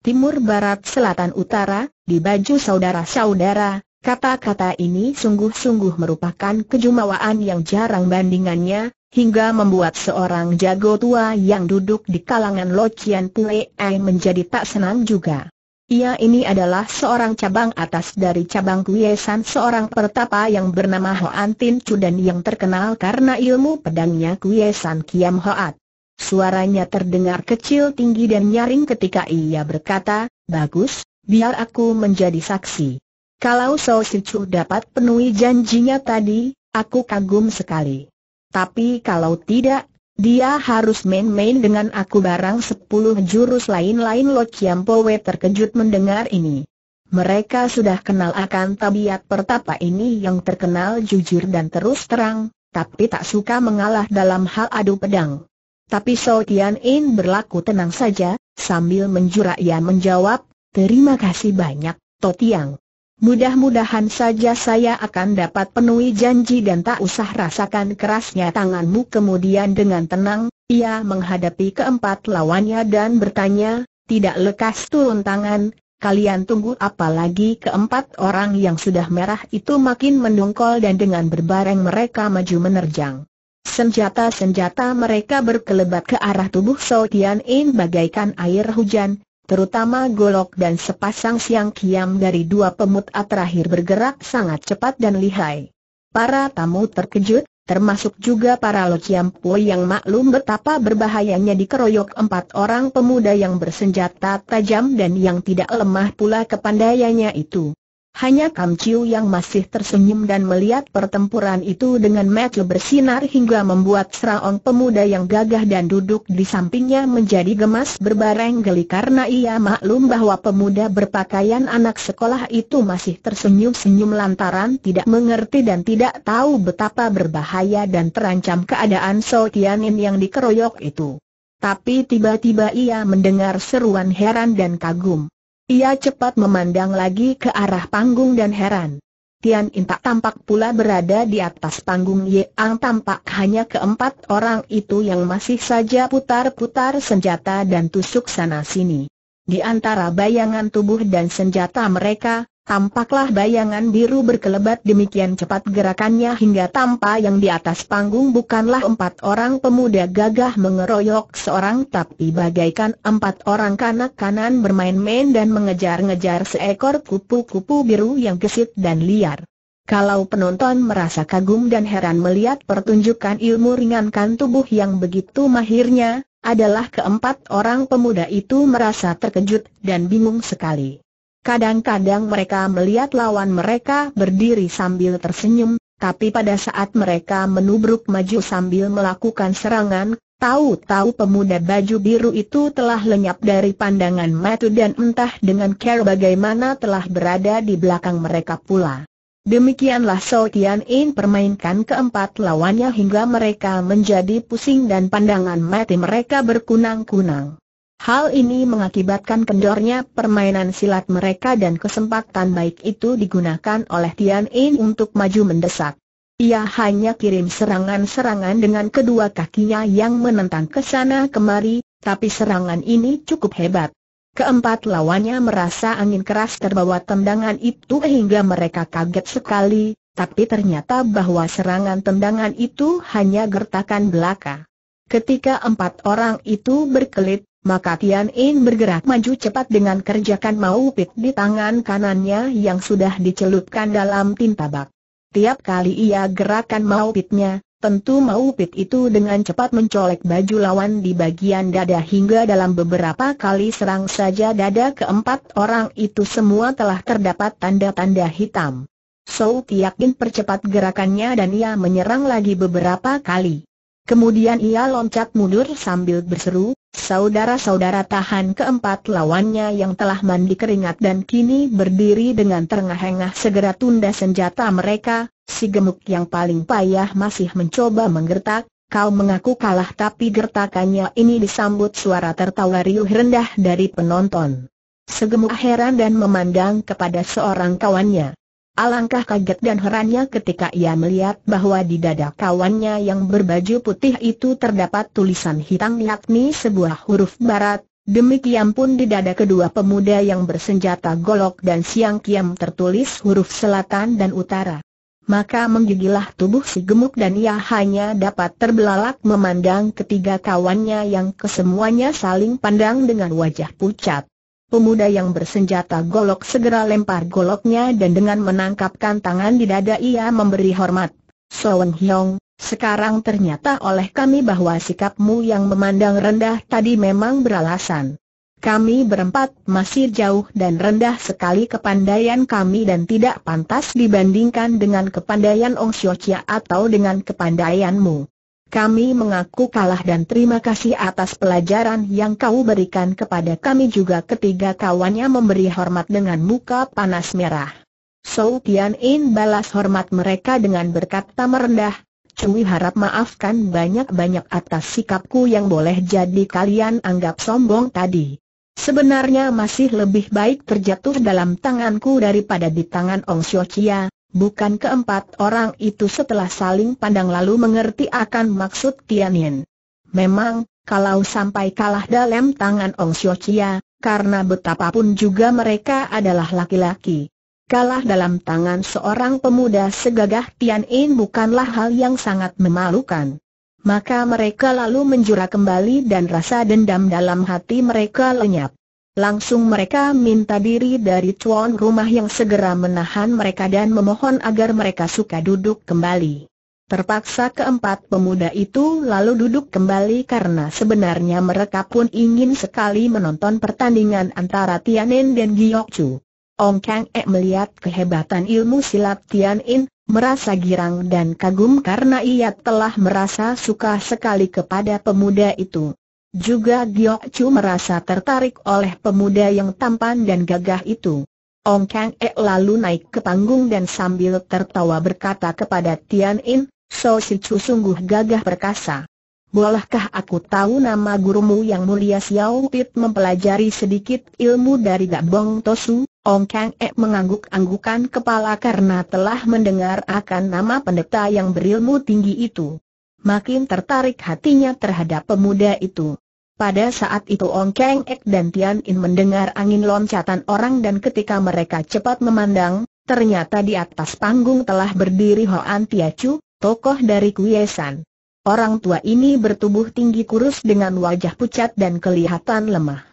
timur barat selatan utara, di baju saudara-saudara, Kata-kata ini sungguh-sungguh merupakan kejumawaan yang jarang bandingannya, hingga membuat seorang jago tua yang duduk di kalangan Lo Chian Pue menjadi tak senang juga. Ia ini adalah seorang cabang atas dari cabang Kuyesan seorang pertapa yang bernama Hoan Tin Chu dan yang terkenal karena ilmu pedangnya Kuyesan Kiam Hoat. Suaranya terdengar kecil tinggi dan nyaring ketika ia berkata, Bagus, biar aku menjadi saksi. Kalau So Cicu dapat penuhi janjinya tadi, aku kagum sekali. Tapi kalau tidak, dia harus main-main dengan aku barang sepuluh jurus lain-lain Lo Chiampowe terkejut mendengar ini. Mereka sudah kenal akan tabiat pertapa ini yang terkenal jujur dan terus terang, tapi tak suka mengalah dalam hal adu pedang. Tapi So Tian In berlaku tenang saja, sambil menjurak ia menjawab, terima kasih banyak, Totiang. Mudah-mudahan saja saya akan dapat penuhi janji dan tak usah rasakan kerasnya tanganmu Kemudian dengan tenang, ia menghadapi keempat lawannya dan bertanya, tidak lekas turun tangan, kalian tunggu apalagi keempat orang yang sudah merah itu makin mendongkol dan dengan berbareng mereka maju menerjang. Senjata-senjata mereka berkelebat ke arah tubuh Sotian In bagaikan air hujan, terutama golok dan sepasang siang kiam dari dua pemut'a terakhir bergerak sangat cepat dan lihai. Para tamu terkejut, termasuk juga para Lociampo yang maklum betapa berbahayanya dikeroyok empat orang pemuda yang bersenjata tajam dan yang tidak lemah pula kepandaiannya itu. Hanya Kam Chiu yang masih tersenyum dan melihat pertempuran itu dengan mata bersinar hingga membuat seraong pemuda yang gagah dan duduk di sampingnya menjadi gemas berbareng geli karena ia maklum bahwa pemuda berpakaian anak sekolah itu masih tersenyum-senyum lantaran tidak mengerti dan tidak tahu betapa berbahaya dan terancam keadaan So Tianin yang dikeroyok itu. Tapi tiba-tiba ia mendengar seruan heran dan kagum. Ia cepat memandang lagi ke arah panggung dan heran. Tian Intak tampak pula berada di atas panggung Ye Ang tampak hanya keempat orang itu yang masih saja putar-putar senjata dan tusuk sana-sini. Di antara bayangan tubuh dan senjata mereka, Tampaklah bayangan biru berkelebat demikian cepat gerakannya hingga tanpa yang di atas panggung bukanlah empat orang pemuda gagah mengeroyok seorang tapi bagaikan empat orang kanak-kanan bermain-main dan mengejar-ngejar seekor kupu-kupu biru yang gesit dan liar. Kalau penonton merasa kagum dan heran melihat pertunjukan ilmu ringankan tubuh yang begitu mahirnya, adalah keempat orang pemuda itu merasa terkejut dan bingung sekali. Kadang-kadang mereka melihat lawan mereka berdiri sambil tersenyum, tapi pada saat mereka menubruk maju sambil melakukan serangan, tahu-tahu pemuda baju biru itu telah lenyap dari pandangan mata dan entah dengan care bagaimana telah berada di belakang mereka pula. Demikianlah So Tian In permainkan keempat lawannya hingga mereka menjadi pusing dan pandangan mati mereka berkunang-kunang. Hal ini mengakibatkan kendornya permainan silat mereka dan kesempatan baik itu digunakan oleh Tian In untuk maju mendesak. Ia hanya kirim serangan-serangan dengan kedua kakinya yang menentang ke sana kemari, tapi serangan ini cukup hebat. Keempat lawannya merasa angin keras terbawa tendangan itu hingga mereka kaget sekali, tapi ternyata bahwa serangan tendangan itu hanya gertakan belaka. Ketika empat orang itu berkelit, maka Tian In bergerak maju cepat dengan kerjakan pit di tangan kanannya yang sudah dicelupkan dalam tinta bak. Tiap kali ia gerakan pitnya, tentu pit itu dengan cepat mencolek baju lawan di bagian dada hingga dalam beberapa kali serang saja dada keempat orang itu semua telah terdapat tanda-tanda hitam. So Tian In percepat gerakannya dan ia menyerang lagi beberapa kali. Kemudian ia loncat mundur sambil berseru, Saudara-saudara tahan keempat lawannya yang telah mandi keringat dan kini berdiri dengan terengah-engah segera tunda senjata mereka, si gemuk yang paling payah masih mencoba menggertak, kau mengaku kalah tapi gertakannya ini disambut suara tertawa riuh rendah dari penonton. Segemuk heran dan memandang kepada seorang kawannya. Alangkah kaget dan herannya ketika ia melihat bahwa di dada kawannya yang berbaju putih itu terdapat tulisan hitam yakni sebuah huruf barat, demikian pun di dada kedua pemuda yang bersenjata golok dan siang kiam tertulis huruf selatan dan utara. Maka menggigilah tubuh si gemuk dan ia hanya dapat terbelalak memandang ketiga kawannya yang kesemuanya saling pandang dengan wajah pucat. Pemuda yang bersenjata golok segera lempar goloknya dan dengan menangkapkan tangan di dada ia memberi hormat. Soen Hyong, sekarang ternyata oleh kami bahwa sikapmu yang memandang rendah tadi memang beralasan. Kami berempat masih jauh dan rendah sekali kepandaian kami dan tidak pantas dibandingkan dengan kepandaian Ong Siocia atau dengan kepandaianmu. Kami mengaku kalah dan terima kasih atas pelajaran yang kau berikan kepada kami juga ketiga kawannya memberi hormat dengan muka panas merah. Sou Tian In balas hormat mereka dengan berkata merendah, Cui harap maafkan banyak-banyak atas sikapku yang boleh jadi kalian anggap sombong tadi. Sebenarnya masih lebih baik terjatuh dalam tanganku daripada di tangan Ong Xiu Chia, Bukan keempat orang itu setelah saling pandang lalu mengerti akan maksud Tianyin. Memang, kalau sampai kalah dalam tangan Ong Xiu Chia, karena betapapun juga mereka adalah laki-laki. Kalah dalam tangan seorang pemuda segagah Tianyin bukanlah hal yang sangat memalukan. Maka mereka lalu menjura kembali dan rasa dendam dalam hati mereka lenyap. Langsung mereka minta diri dari tuan rumah yang segera menahan mereka dan memohon agar mereka suka duduk kembali. Terpaksa keempat pemuda itu lalu duduk kembali karena sebenarnya mereka pun ingin sekali menonton pertandingan antara Tianin dan Giyokcu. Ong Kang E melihat kehebatan ilmu silat Tianin, merasa girang dan kagum karena ia telah merasa suka sekali kepada pemuda itu. Juga Giok Chu merasa tertarik oleh pemuda yang tampan dan gagah itu. Ong Kang E lalu naik ke panggung dan sambil tertawa berkata kepada Tian In, So Si Chu sungguh gagah perkasa. Bolehkah aku tahu nama gurumu yang mulia Xiao Pit mempelajari sedikit ilmu dari Gabong Tosu? Ong Kang E mengangguk-anggukan kepala karena telah mendengar akan nama pendeta yang berilmu tinggi itu makin tertarik hatinya terhadap pemuda itu. Pada saat itu Ong Keng Ek dan Tian In mendengar angin loncatan orang dan ketika mereka cepat memandang, ternyata di atas panggung telah berdiri Hoan Tia Chu, tokoh dari Kuyesan. Orang tua ini bertubuh tinggi kurus dengan wajah pucat dan kelihatan lemah.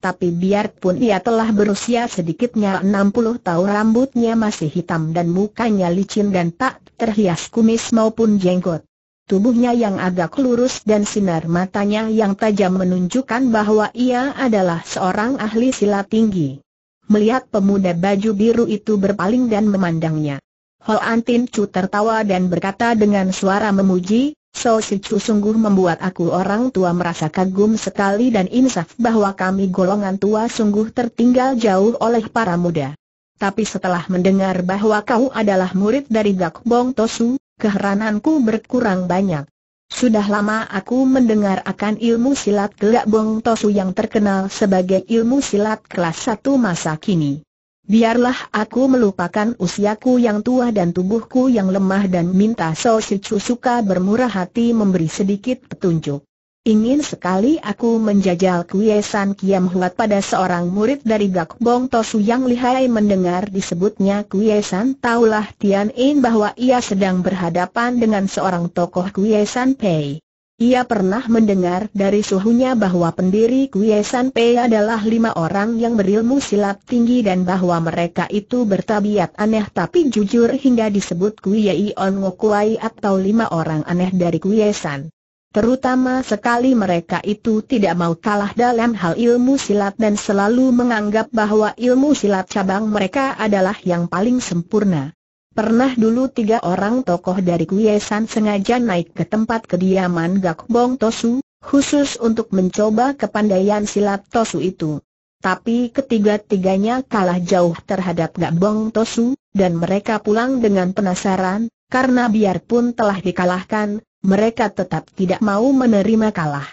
Tapi biarpun ia telah berusia sedikitnya 60 tahun rambutnya masih hitam dan mukanya licin dan tak terhias kumis maupun jenggot. Tubuhnya yang agak lurus dan sinar matanya yang tajam menunjukkan bahwa ia adalah seorang ahli silat tinggi. Melihat pemuda baju biru itu berpaling dan memandangnya. Ho Antin Chu tertawa dan berkata dengan suara memuji, So Si Chu sungguh membuat aku orang tua merasa kagum sekali dan insaf bahwa kami golongan tua sungguh tertinggal jauh oleh para muda. Tapi setelah mendengar bahwa kau adalah murid dari Gak Bong Tosu, keherananku berkurang banyak. Sudah lama aku mendengar akan ilmu silat gelak Bong Tosu yang terkenal sebagai ilmu silat kelas satu masa kini. Biarlah aku melupakan usiaku yang tua dan tubuhku yang lemah dan minta Sosicu suka bermurah hati memberi sedikit petunjuk. Ingin sekali aku menjajal kuyesan Kiam Huat pada seorang murid dari Gak Bong Tosu yang lihai mendengar disebutnya kuyesan Taulah Tian In bahwa ia sedang berhadapan dengan seorang tokoh kuyesan Pei. Ia pernah mendengar dari suhunya bahwa pendiri kuyesan Pei adalah lima orang yang berilmu silat tinggi dan bahwa mereka itu bertabiat aneh tapi jujur hingga disebut kuyei on ngokuai atau lima orang aneh dari kuyesan. Terutama sekali mereka itu tidak mau kalah dalam hal ilmu silat dan selalu menganggap bahwa ilmu silat cabang mereka adalah yang paling sempurna. Pernah dulu tiga orang tokoh dari Kuyesan sengaja naik ke tempat kediaman Gak Bong Tosu, khusus untuk mencoba kepandaian silat Tosu itu. Tapi ketiga-tiganya kalah jauh terhadap Gak Bong Tosu, dan mereka pulang dengan penasaran, karena biarpun telah dikalahkan, mereka tetap tidak mau menerima kalah.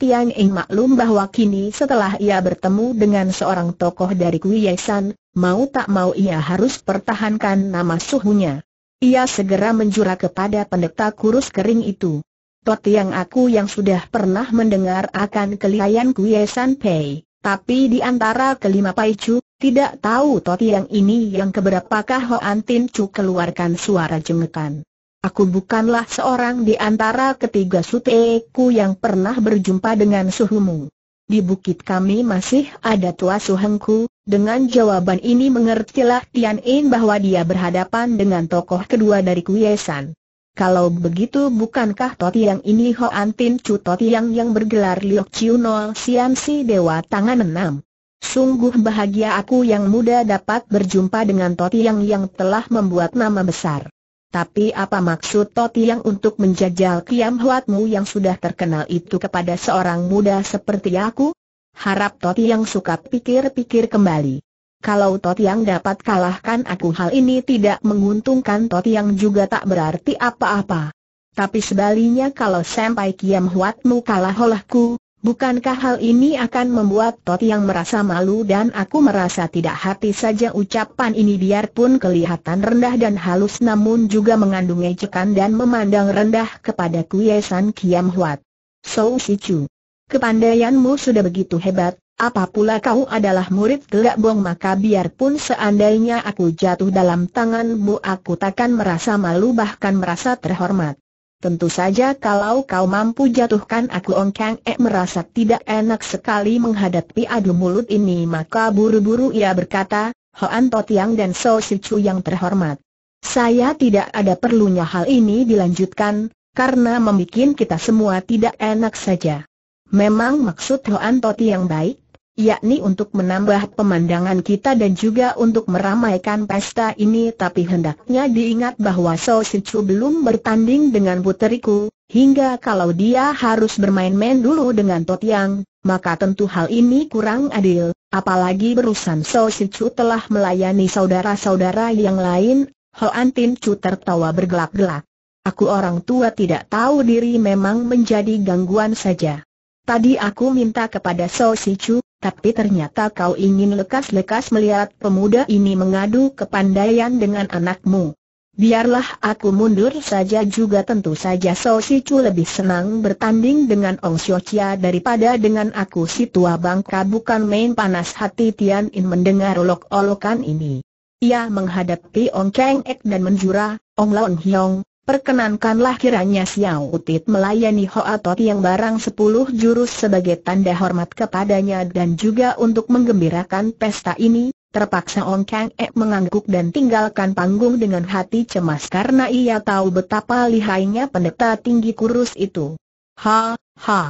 Tiang Eng maklum bahwa kini setelah ia bertemu dengan seorang tokoh dari San, mau tak mau ia harus pertahankan nama suhunya. Ia segera menjura kepada pendeta kurus kering itu. Tot yang aku yang sudah pernah mendengar akan kelihayan San Pei, tapi di antara kelima Paicu, tidak tahu Tot yang ini yang keberapakah Hoan Tin Chu keluarkan suara jengekan. Aku bukanlah seorang di antara ketiga suteku yang pernah berjumpa dengan suhumu. Di bukit kami masih ada tua suhengku, dengan jawaban ini mengertilah Tian In bahwa dia berhadapan dengan tokoh kedua dari Kuyesan. Kalau begitu bukankah Toti yang ini Hoan Antin? Chu Toti yang yang bergelar Liok Chiu Nol Sian Si Dewa Tangan Enam? Sungguh bahagia aku yang muda dapat berjumpa dengan Toti yang yang telah membuat nama besar. Tapi apa maksud Toti yang untuk menjajal Kiam Huatmu yang sudah terkenal itu kepada seorang muda seperti aku? Harap Toti yang suka pikir-pikir kembali. Kalau Toti yang dapat kalahkan aku hal ini tidak menguntungkan Toti yang juga tak berarti apa-apa. Tapi sebaliknya kalau sampai Kiam Huatmu kalah olehku, Bukankah hal ini akan membuat Tot yang merasa malu dan aku merasa tidak hati saja ucapan ini biarpun kelihatan rendah dan halus namun juga mengandung ejekan dan memandang rendah kepada Kuyesan Kiam Huat. So Si Chu. Kepandaianmu sudah begitu hebat, apa pula kau adalah murid gelak bong maka biarpun seandainya aku jatuh dalam tanganmu aku takkan merasa malu bahkan merasa terhormat. Tentu saja kalau kau mampu jatuhkan aku Ong Kang E merasa tidak enak sekali menghadapi adu mulut ini maka buru-buru ia berkata, Hoan To Tiang dan So Si Chu yang terhormat. Saya tidak ada perlunya hal ini dilanjutkan, karena membuat kita semua tidak enak saja. Memang maksud Hoan To Tiang baik, yakni untuk menambah pemandangan kita dan juga untuk meramaikan pesta ini tapi hendaknya diingat bahwa So Sichu belum bertanding dengan puteriku, hingga kalau dia harus bermain-main dulu dengan Totiang, maka tentu hal ini kurang adil, apalagi berusan So Sichu telah melayani saudara-saudara yang lain, Hoan Tin Chu tertawa bergelak-gelak. Aku orang tua tidak tahu diri memang menjadi gangguan saja. Tadi aku minta kepada So Sichu tapi ternyata kau ingin lekas-lekas melihat pemuda ini mengadu kepandaian dengan anakmu. Biarlah aku mundur saja juga tentu saja So Si Chu lebih senang bertanding dengan Ong Sio Chia daripada dengan aku si tua bangka bukan main panas hati Tian In mendengar olok-olokan ini. Ia menghadapi Ong Cheng Ek dan menjura, Ong Laon Hiong, Perkenankanlah kiranya Xiao Utit melayani Hoa Tot yang barang sepuluh jurus sebagai tanda hormat kepadanya dan juga untuk menggembirakan pesta ini, terpaksa Ong Kang Ek mengangguk dan tinggalkan panggung dengan hati cemas karena ia tahu betapa lihainya pendeta tinggi kurus itu. Ha, ha.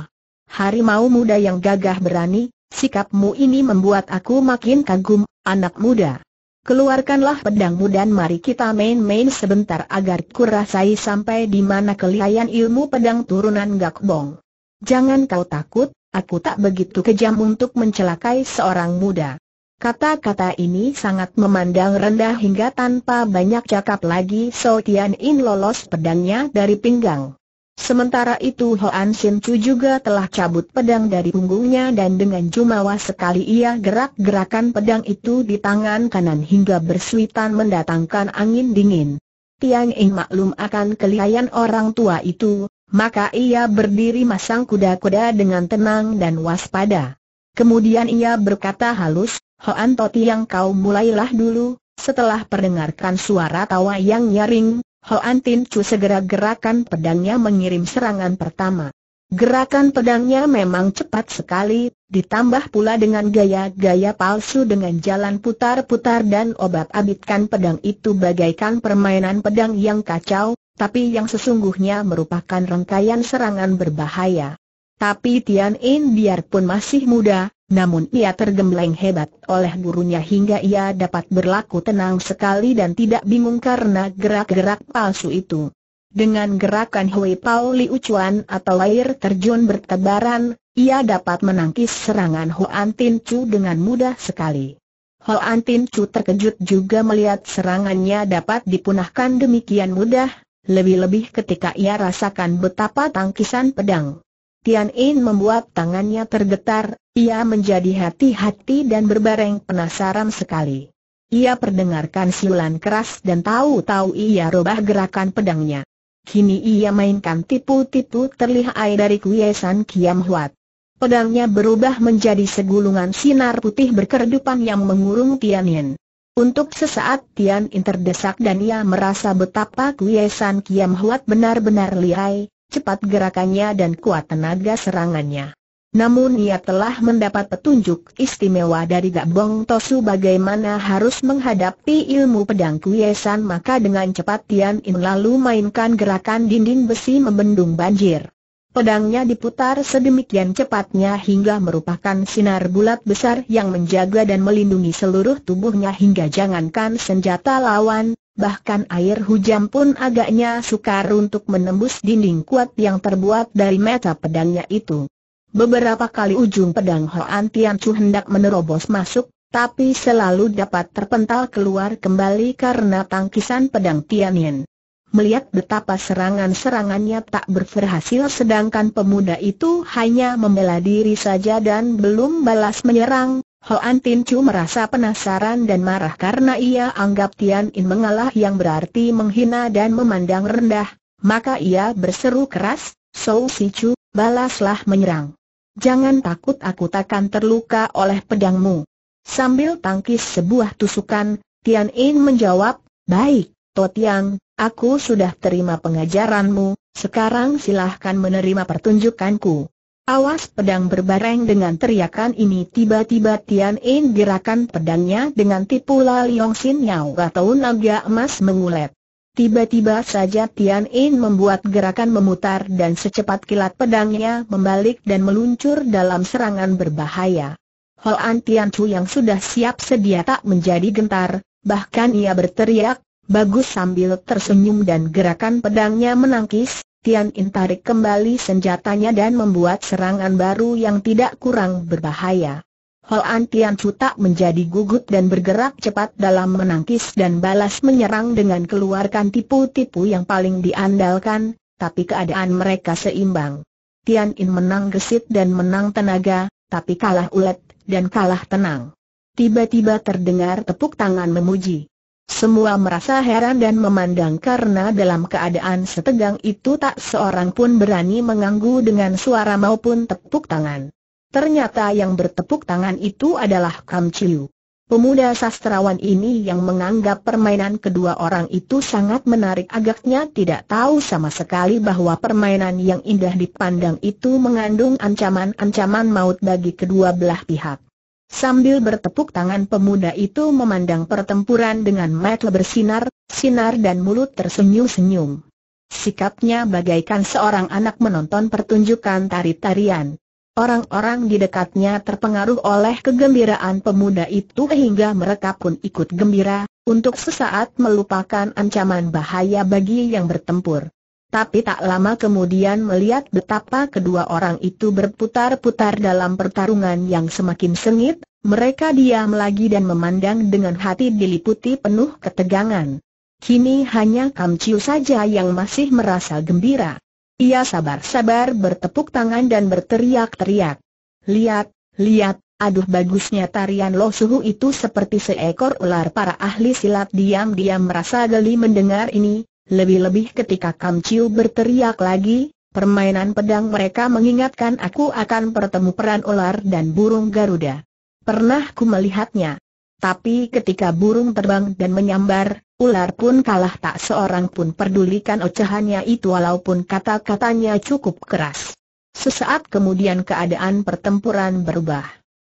Harimau muda yang gagah berani, sikapmu ini membuat aku makin kagum, anak muda. Keluarkanlah pedangmu dan mari kita main-main sebentar agar kurasai sampai di mana kelihayan ilmu pedang turunan Gak Gakbong. Jangan kau takut, aku tak begitu kejam untuk mencelakai seorang muda. Kata-kata ini sangat memandang rendah hingga tanpa banyak cakap lagi So Tian In lolos pedangnya dari pinggang. Sementara itu Hoan Sin Chu juga telah cabut pedang dari punggungnya dan dengan jumawa sekali ia gerak-gerakan pedang itu di tangan kanan hingga bersuitan mendatangkan angin dingin. Tiang Ing maklum akan kelihayan orang tua itu, maka ia berdiri masang kuda-kuda dengan tenang dan waspada. Kemudian ia berkata halus, Hoan Toti yang kau mulailah dulu, setelah perdengarkan suara tawa yang nyaring, Hoan Tin Chu segera gerakan pedangnya mengirim serangan pertama. Gerakan pedangnya memang cepat sekali, ditambah pula dengan gaya-gaya palsu dengan jalan putar-putar dan obat-abitkan pedang itu bagaikan permainan pedang yang kacau, tapi yang sesungguhnya merupakan rangkaian serangan berbahaya. Tapi Tian In biarpun masih muda, namun ia tergembleng hebat oleh gurunya hingga ia dapat berlaku tenang sekali dan tidak bingung karena gerak-gerak palsu itu. Dengan gerakan Hui Pao Li Ucuan atau air terjun bertebaran, ia dapat menangkis serangan Hoan Tin Chu dengan mudah sekali. Hoan Tin Chu terkejut juga melihat serangannya dapat dipunahkan demikian mudah, lebih-lebih ketika ia rasakan betapa tangkisan pedang Tian In membuat tangannya tergetar, ia menjadi hati-hati dan berbareng penasaran sekali. Ia perdengarkan siulan keras dan tahu-tahu ia robah gerakan pedangnya. Kini ia mainkan tipu-tipu terlihai dari kuyesan Kiam Huat. Pedangnya berubah menjadi segulungan sinar putih berkerdupan yang mengurung Tian In. Untuk sesaat Tian In terdesak dan ia merasa betapa kuyesan Kiam Huat benar-benar lihai, cepat gerakannya dan kuat tenaga serangannya. Namun ia telah mendapat petunjuk istimewa dari Gabong Tosu bagaimana harus menghadapi ilmu pedang kuyesan maka dengan cepat Tian In lalu mainkan gerakan dinding besi membendung banjir. Pedangnya diputar sedemikian cepatnya hingga merupakan sinar bulat besar yang menjaga dan melindungi seluruh tubuhnya hingga jangankan senjata lawan, bahkan air hujan pun agaknya sukar untuk menembus dinding kuat yang terbuat dari mata pedangnya itu. Beberapa kali ujung pedang Hoan Tian Chu hendak menerobos masuk, tapi selalu dapat terpental keluar kembali karena tangkisan pedang Yin. Melihat betapa serangan-serangannya tak berhasil sedangkan pemuda itu hanya membela diri saja dan belum balas menyerang, Hoan Tin Chu merasa penasaran dan marah karena ia anggap Tian In mengalah yang berarti menghina dan memandang rendah, maka ia berseru keras, Sou Si Chu, balaslah menyerang. Jangan takut aku takkan terluka oleh pedangmu. Sambil tangkis sebuah tusukan, Tian In menjawab, Baik, Totiang, aku sudah terima pengajaranmu, sekarang silahkan menerima pertunjukanku. Awas pedang berbareng dengan teriakan ini tiba-tiba Tian In gerakan pedangnya dengan tipu La Liong Sin Yao atau naga emas mengulet. Tiba-tiba saja Tian In membuat gerakan memutar dan secepat kilat pedangnya membalik dan meluncur dalam serangan berbahaya. Hoan Tian Chu yang sudah siap sedia tak menjadi gentar, bahkan ia berteriak, bagus sambil tersenyum dan gerakan pedangnya menangkis, Tian In tarik kembali senjatanya dan membuat serangan baru yang tidak kurang berbahaya. Hoan Tian Chu tak menjadi gugup dan bergerak cepat dalam menangkis dan balas menyerang dengan keluarkan tipu-tipu yang paling diandalkan, tapi keadaan mereka seimbang. Tian In menang gesit dan menang tenaga, tapi kalah ulet, dan kalah tenang. Tiba-tiba terdengar tepuk tangan memuji. Semua merasa heran dan memandang karena dalam keadaan setegang itu tak seorang pun berani mengganggu dengan suara maupun tepuk tangan. Ternyata yang bertepuk tangan itu adalah Kam Chiu. Pemuda sastrawan ini yang menganggap permainan kedua orang itu sangat menarik agaknya tidak tahu sama sekali bahwa permainan yang indah dipandang itu mengandung ancaman-ancaman maut bagi kedua belah pihak. Sambil bertepuk tangan pemuda itu memandang pertempuran dengan mata bersinar, sinar dan mulut tersenyum-senyum. Sikapnya bagaikan seorang anak menonton pertunjukan tari-tarian. Orang-orang di dekatnya terpengaruh oleh kegembiraan pemuda itu hingga mereka pun ikut gembira, untuk sesaat melupakan ancaman bahaya bagi yang bertempur. Tapi tak lama kemudian melihat betapa kedua orang itu berputar-putar dalam pertarungan yang semakin sengit, mereka diam lagi dan memandang dengan hati diliputi penuh ketegangan. Kini hanya Kam Chiu saja yang masih merasa gembira. Ia sabar-sabar bertepuk tangan dan berteriak-teriak. Lihat, lihat, aduh bagusnya tarian Lo Suhu itu seperti seekor ular para ahli silat diam-diam merasa geli mendengar ini, lebih-lebih ketika Kam Chiu berteriak lagi, permainan pedang mereka mengingatkan aku akan bertemu peran ular dan burung Garuda. Pernah ku melihatnya. Tapi ketika burung terbang dan menyambar, ular pun kalah tak seorang pun pedulikan ocehannya itu walaupun kata-katanya cukup keras. Sesaat kemudian keadaan pertempuran berubah.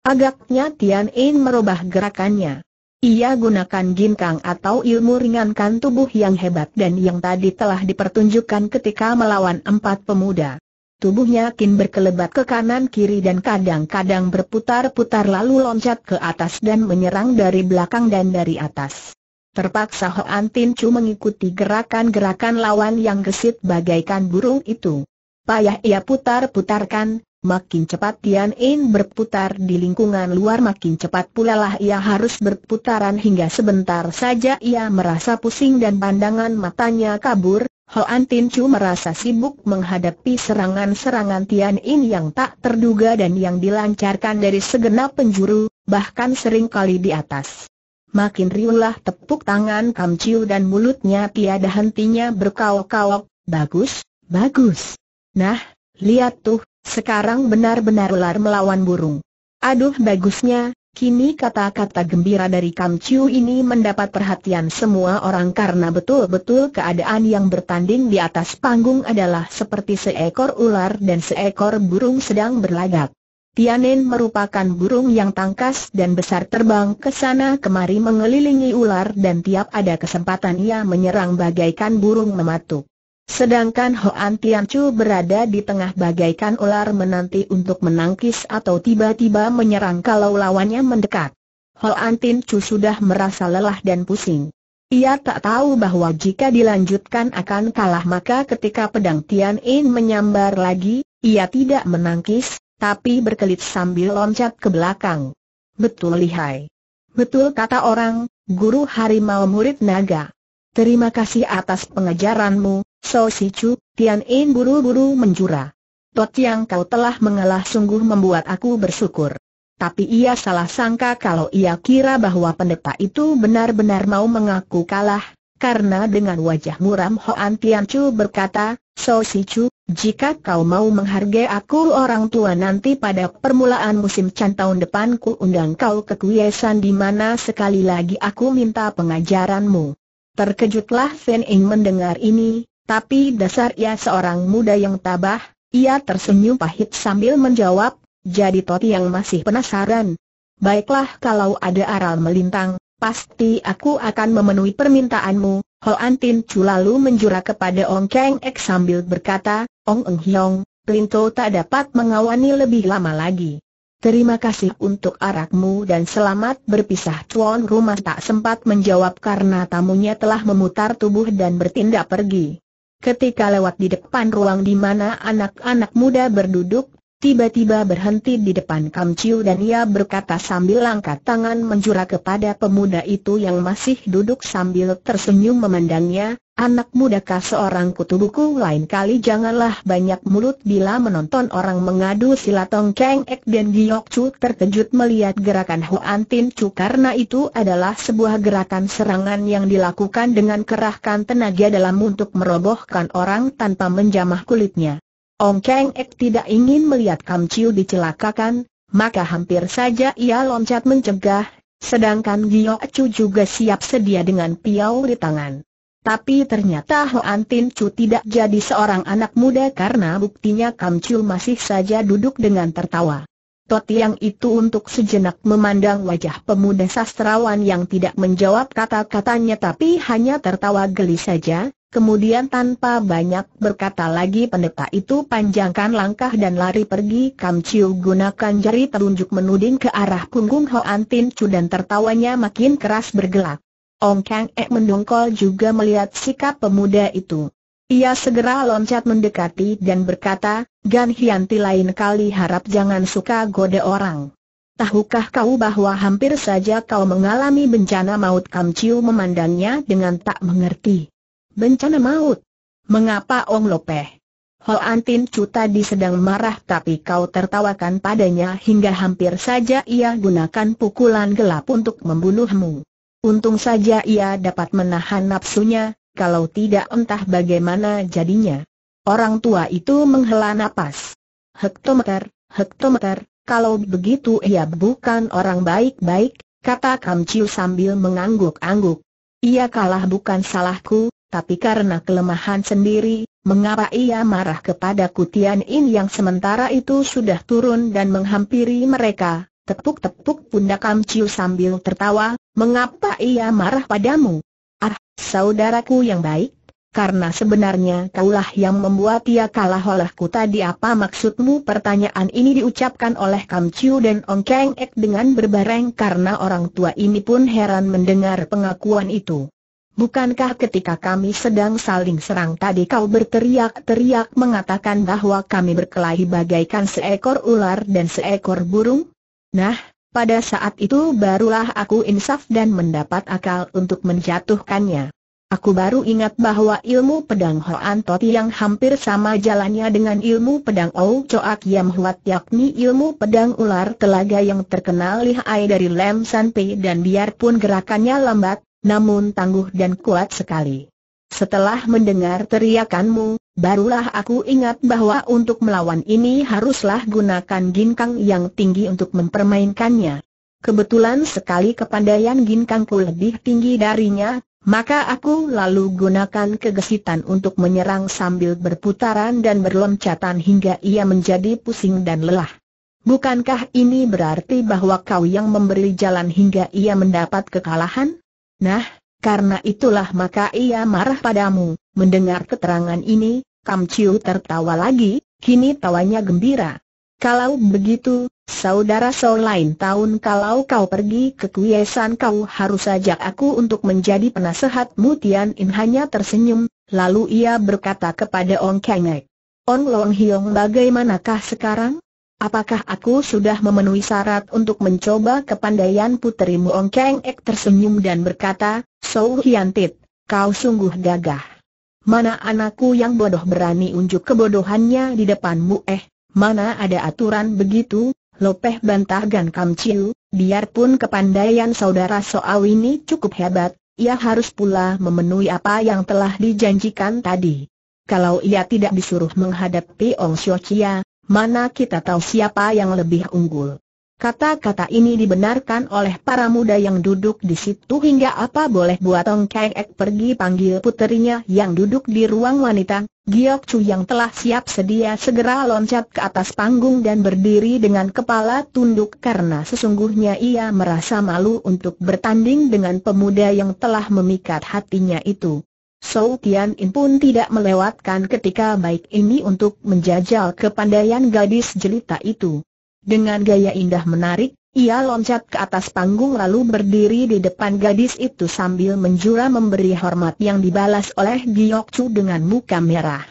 Agaknya Tian In merubah gerakannya. Ia gunakan ginkang atau ilmu ringankan tubuh yang hebat dan yang tadi telah dipertunjukkan ketika melawan empat pemuda. Tubuhnya kin berkelebat ke kanan kiri dan kadang-kadang berputar-putar lalu loncat ke atas dan menyerang dari belakang dan dari atas. Terpaksa Hoan Tin Chu mengikuti gerakan-gerakan lawan yang gesit bagaikan burung itu. Payah ia putar-putarkan, Makin cepat Tian In berputar di lingkungan luar makin cepat pula lah ia harus berputaran hingga sebentar saja ia merasa pusing dan pandangan matanya kabur. Hoan Tin Chu merasa sibuk menghadapi serangan-serangan Tian In yang tak terduga dan yang dilancarkan dari segenap penjuru, bahkan sering kali di atas. Makin riulah tepuk tangan Kam Chiu dan mulutnya tiada hentinya berkawok-kawok, bagus, bagus. Nah, lihat tuh, sekarang benar-benar ular melawan burung. Aduh bagusnya, kini kata-kata gembira dari Kam Chiu ini mendapat perhatian semua orang karena betul-betul keadaan yang bertanding di atas panggung adalah seperti seekor ular dan seekor burung sedang berlagak. Tianen merupakan burung yang tangkas dan besar terbang ke sana kemari mengelilingi ular dan tiap ada kesempatan ia menyerang bagaikan burung mematuk. Sedangkan Hoan Chu berada di tengah bagaikan ular menanti untuk menangkis atau tiba-tiba menyerang kalau lawannya mendekat. Hoan Chu sudah merasa lelah dan pusing. Ia tak tahu bahwa jika dilanjutkan akan kalah maka ketika pedang Tian In menyambar lagi, ia tidak menangkis, tapi berkelit sambil loncat ke belakang. Betul lihai. Betul kata orang, guru harimau murid naga. Terima kasih atas pengajaranmu, So Si Chu, Tian In buru-buru menjura. Tot yang kau telah mengalah sungguh membuat aku bersyukur. Tapi ia salah sangka kalau ia kira bahwa pendeta itu benar-benar mau mengaku kalah, karena dengan wajah muram Hoan Tian Chu berkata, So Si Chu, jika kau mau menghargai aku orang tua nanti pada permulaan musim can tahun depan ku undang kau ke kuyesan di mana sekali lagi aku minta pengajaranmu. Terkejutlah Fan Ing mendengar ini, tapi dasar ia seorang muda yang tabah, ia tersenyum pahit sambil menjawab, jadi Toti yang masih penasaran. Baiklah kalau ada aral melintang, pasti aku akan memenuhi permintaanmu. Hoan Tin Chu lalu menjura kepada Ong Keng Ek sambil berkata, Ong Eng Hiong, Plinto tak dapat mengawani lebih lama lagi. Terima kasih untuk arakmu dan selamat berpisah Tuan rumah tak sempat menjawab karena tamunya telah memutar tubuh dan bertindak pergi. Ketika lewat di depan ruang di mana anak-anak muda berduduk, tiba-tiba berhenti di depan Kam Chiu dan ia berkata sambil angkat tangan menjura kepada pemuda itu yang masih duduk sambil tersenyum memandangnya, anak muda mudakah seorang kutubuku lain kali janganlah banyak mulut bila menonton orang mengadu silatong Kang Ek dan Giok Chu terkejut melihat gerakan Huan Tin Chu karena itu adalah sebuah gerakan serangan yang dilakukan dengan kerahkan tenaga dalam untuk merobohkan orang tanpa menjamah kulitnya. Ong Keng Ek tidak ingin melihat Kam Chiu dicelakakan, maka hampir saja ia loncat mencegah, sedangkan Gio Chu juga siap sedia dengan piau di tangan. Tapi ternyata Hoan Tin Chu tidak jadi seorang anak muda karena buktinya Kam Chiu masih saja duduk dengan tertawa. Totiang itu untuk sejenak memandang wajah pemuda sastrawan yang tidak menjawab kata-katanya tapi hanya tertawa geli saja, kemudian tanpa banyak berkata lagi pendeta itu panjangkan langkah dan lari pergi Kam Chiu gunakan jari telunjuk menuding ke arah punggung Hoan Tin Chu dan tertawanya makin keras bergelak. Ong Kang Ek mendongkol juga melihat sikap pemuda itu. Ia segera loncat mendekati dan berkata, Gan Hianti lain kali harap jangan suka goda orang. Tahukah kau bahwa hampir saja kau mengalami bencana maut Kam Chiu memandangnya dengan tak mengerti. Bencana maut? Mengapa Ong Lopeh? Ho Antin Chu tadi sedang marah tapi kau tertawakan padanya hingga hampir saja ia gunakan pukulan gelap untuk membunuhmu. Untung saja ia dapat menahan nafsunya, kalau tidak entah bagaimana jadinya. Orang tua itu menghela napas. Hektometer, hektometer, kalau begitu ia bukan orang baik-baik, kata Kam Chiu sambil mengangguk-angguk. Ia kalah bukan salahku, tapi karena kelemahan sendiri, mengapa ia marah kepada Kutian In yang sementara itu sudah turun dan menghampiri mereka? Tepuk-tepuk pundak Kam Chiu sambil tertawa, mengapa ia marah padamu? Ah, saudaraku yang baik, karena sebenarnya kaulah yang membuat ia kalah olehku tadi apa maksudmu pertanyaan ini diucapkan oleh Kam Chiu dan Ong Keng Ek dengan berbareng karena orang tua ini pun heran mendengar pengakuan itu. Bukankah ketika kami sedang saling serang tadi kau berteriak-teriak mengatakan bahwa kami berkelahi bagaikan seekor ular dan seekor burung? Nah, pada saat itu barulah aku insaf dan mendapat akal untuk menjatuhkannya. Aku baru ingat bahwa ilmu pedang Hoan Toti yang hampir sama jalannya dengan ilmu pedang Ou Choak Yam Huat yakni ilmu pedang ular telaga yang terkenal lihai dari Lem San Pei dan biarpun gerakannya lambat, namun tangguh dan kuat sekali. Setelah mendengar teriakanmu, barulah aku ingat bahwa untuk melawan ini haruslah gunakan ginkang yang tinggi untuk mempermainkannya. Kebetulan sekali kepandaian ginkangku lebih tinggi darinya, maka aku lalu gunakan kegesitan untuk menyerang sambil berputaran dan berloncatan hingga ia menjadi pusing dan lelah. Bukankah ini berarti bahwa kau yang memberi jalan hingga ia mendapat kekalahan? Nah, karena itulah maka ia marah padamu. Mendengar keterangan ini, Kam tertawa lagi, kini tawanya gembira. Kalau begitu, Saudara Sol lain tahun kalau kau pergi ke Kuyesan kau harus ajak aku untuk menjadi penasehat Mutian In hanya tersenyum, lalu ia berkata kepada Ong Kengek. Ong Long Hiong bagaimanakah sekarang? Apakah aku sudah memenuhi syarat untuk mencoba kepandaian puterimu Ong Ek tersenyum dan berkata, Sol Hiantit, kau sungguh gagah. Mana anakku yang bodoh berani unjuk kebodohannya di depanmu eh? Mana ada aturan begitu, Lopeh bantah Gan Kam Chiu, biarpun kepandaian saudara Soaw ini cukup hebat, ia harus pula memenuhi apa yang telah dijanjikan tadi. Kalau ia tidak disuruh menghadapi Ong Xiu Chia, mana kita tahu siapa yang lebih unggul. Kata-kata ini dibenarkan oleh para muda yang duduk di situ hingga apa boleh buat Tong Kai Ek pergi panggil puterinya yang duduk di ruang wanita, Giok Chu yang telah siap sedia segera loncat ke atas panggung dan berdiri dengan kepala tunduk karena sesungguhnya ia merasa malu untuk bertanding dengan pemuda yang telah memikat hatinya itu. Sou Tian In pun tidak melewatkan ketika baik ini untuk menjajal kepandaian gadis jelita itu. Dengan gaya indah menarik, ia loncat ke atas panggung lalu berdiri di depan gadis itu sambil menjura memberi hormat yang dibalas oleh Giok Chu dengan muka merah.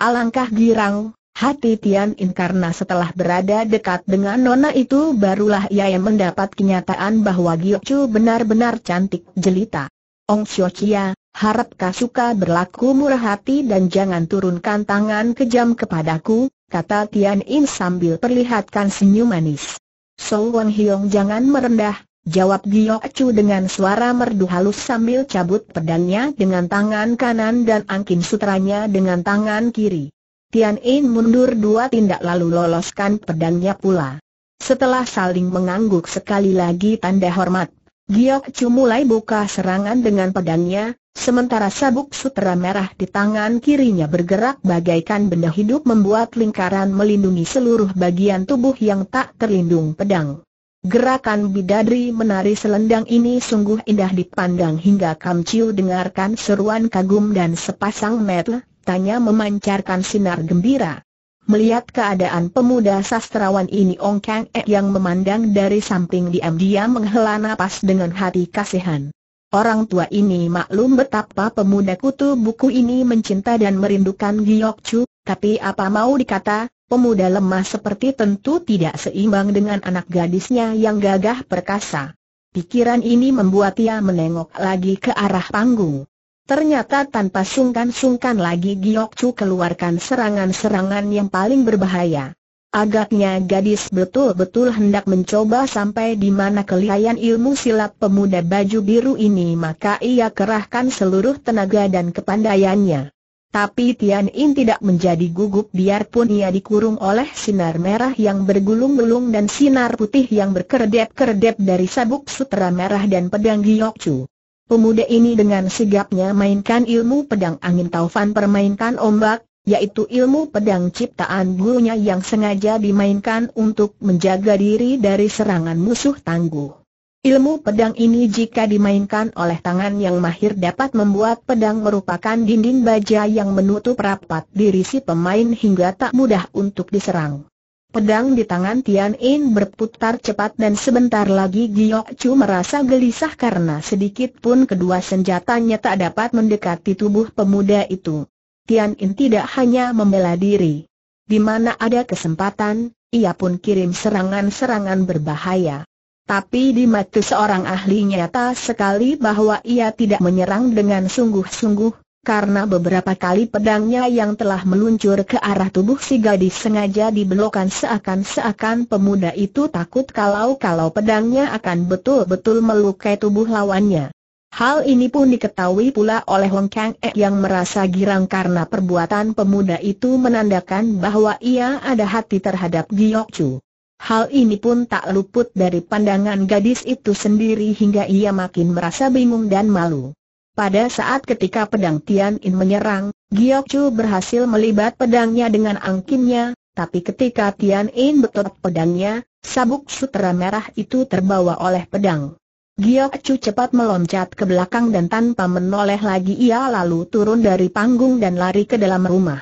Alangkah girang, hati Tian In karena setelah berada dekat dengan nona itu barulah ia yang mendapat kenyataan bahwa Giok Chu benar-benar cantik jelita. Ong Xio Chia, harap suka berlaku murah hati dan jangan turunkan tangan kejam kepadaku, kata Tian In sambil perlihatkan senyum manis. So Won Hiong jangan merendah, jawab Giok Chu dengan suara merdu halus sambil cabut pedangnya dengan tangan kanan dan angkin sutranya dengan tangan kiri. Tian In mundur dua tindak lalu loloskan pedangnya pula. Setelah saling mengangguk sekali lagi tanda hormat, Giok Chu mulai buka serangan dengan pedangnya, Sementara sabuk sutera merah di tangan kirinya bergerak bagaikan benda hidup membuat lingkaran melindungi seluruh bagian tubuh yang tak terlindung pedang. Gerakan bidadri menari selendang ini sungguh indah dipandang hingga Kam dengarkan seruan kagum dan sepasang mata, tanya memancarkan sinar gembira. Melihat keadaan pemuda sastrawan ini Ong Kang E yang memandang dari samping diam-diam menghela napas dengan hati kasihan. Orang tua ini maklum betapa pemuda kutu buku ini mencinta dan merindukan Giok Chu, tapi apa mau dikata, pemuda lemah seperti tentu tidak seimbang dengan anak gadisnya yang gagah perkasa. Pikiran ini membuat ia menengok lagi ke arah panggung. Ternyata tanpa sungkan-sungkan lagi Giok Chu keluarkan serangan-serangan yang paling berbahaya. Agaknya gadis betul-betul hendak mencoba sampai di mana kelihayan ilmu silat pemuda baju biru ini maka ia kerahkan seluruh tenaga dan kepandaiannya. Tapi Tian In tidak menjadi gugup biarpun ia dikurung oleh sinar merah yang bergulung-gulung dan sinar putih yang berkerdep-kerdep dari sabuk sutera merah dan pedang Giokcu. Pemuda ini dengan sigapnya mainkan ilmu pedang angin taufan permainkan ombak, yaitu ilmu pedang ciptaan gurunya yang sengaja dimainkan untuk menjaga diri dari serangan musuh tangguh. Ilmu pedang ini jika dimainkan oleh tangan yang mahir dapat membuat pedang merupakan dinding baja yang menutup rapat diri si pemain hingga tak mudah untuk diserang. Pedang di tangan Tian In berputar cepat dan sebentar lagi Giok Chu merasa gelisah karena sedikit pun kedua senjatanya tak dapat mendekati tubuh pemuda itu. Tian In tidak hanya membela diri. Di mana ada kesempatan, ia pun kirim serangan-serangan berbahaya. Tapi di mata seorang ahli nyata sekali bahwa ia tidak menyerang dengan sungguh-sungguh, karena beberapa kali pedangnya yang telah meluncur ke arah tubuh si gadis sengaja dibelokkan seakan-seakan pemuda itu takut kalau-kalau pedangnya akan betul-betul melukai tubuh lawannya. Hal ini pun diketahui pula oleh Hong Kang E yang merasa girang karena perbuatan pemuda itu menandakan bahwa ia ada hati terhadap Giok Chu. Hal ini pun tak luput dari pandangan gadis itu sendiri hingga ia makin merasa bingung dan malu. Pada saat ketika pedang Tian In menyerang, Giok Chu berhasil melibat pedangnya dengan angkinnya, tapi ketika Tian In betul pedangnya, sabuk sutera merah itu terbawa oleh pedang. Chu cepat meloncat ke belakang dan tanpa menoleh lagi ia lalu turun dari panggung dan lari ke dalam rumah.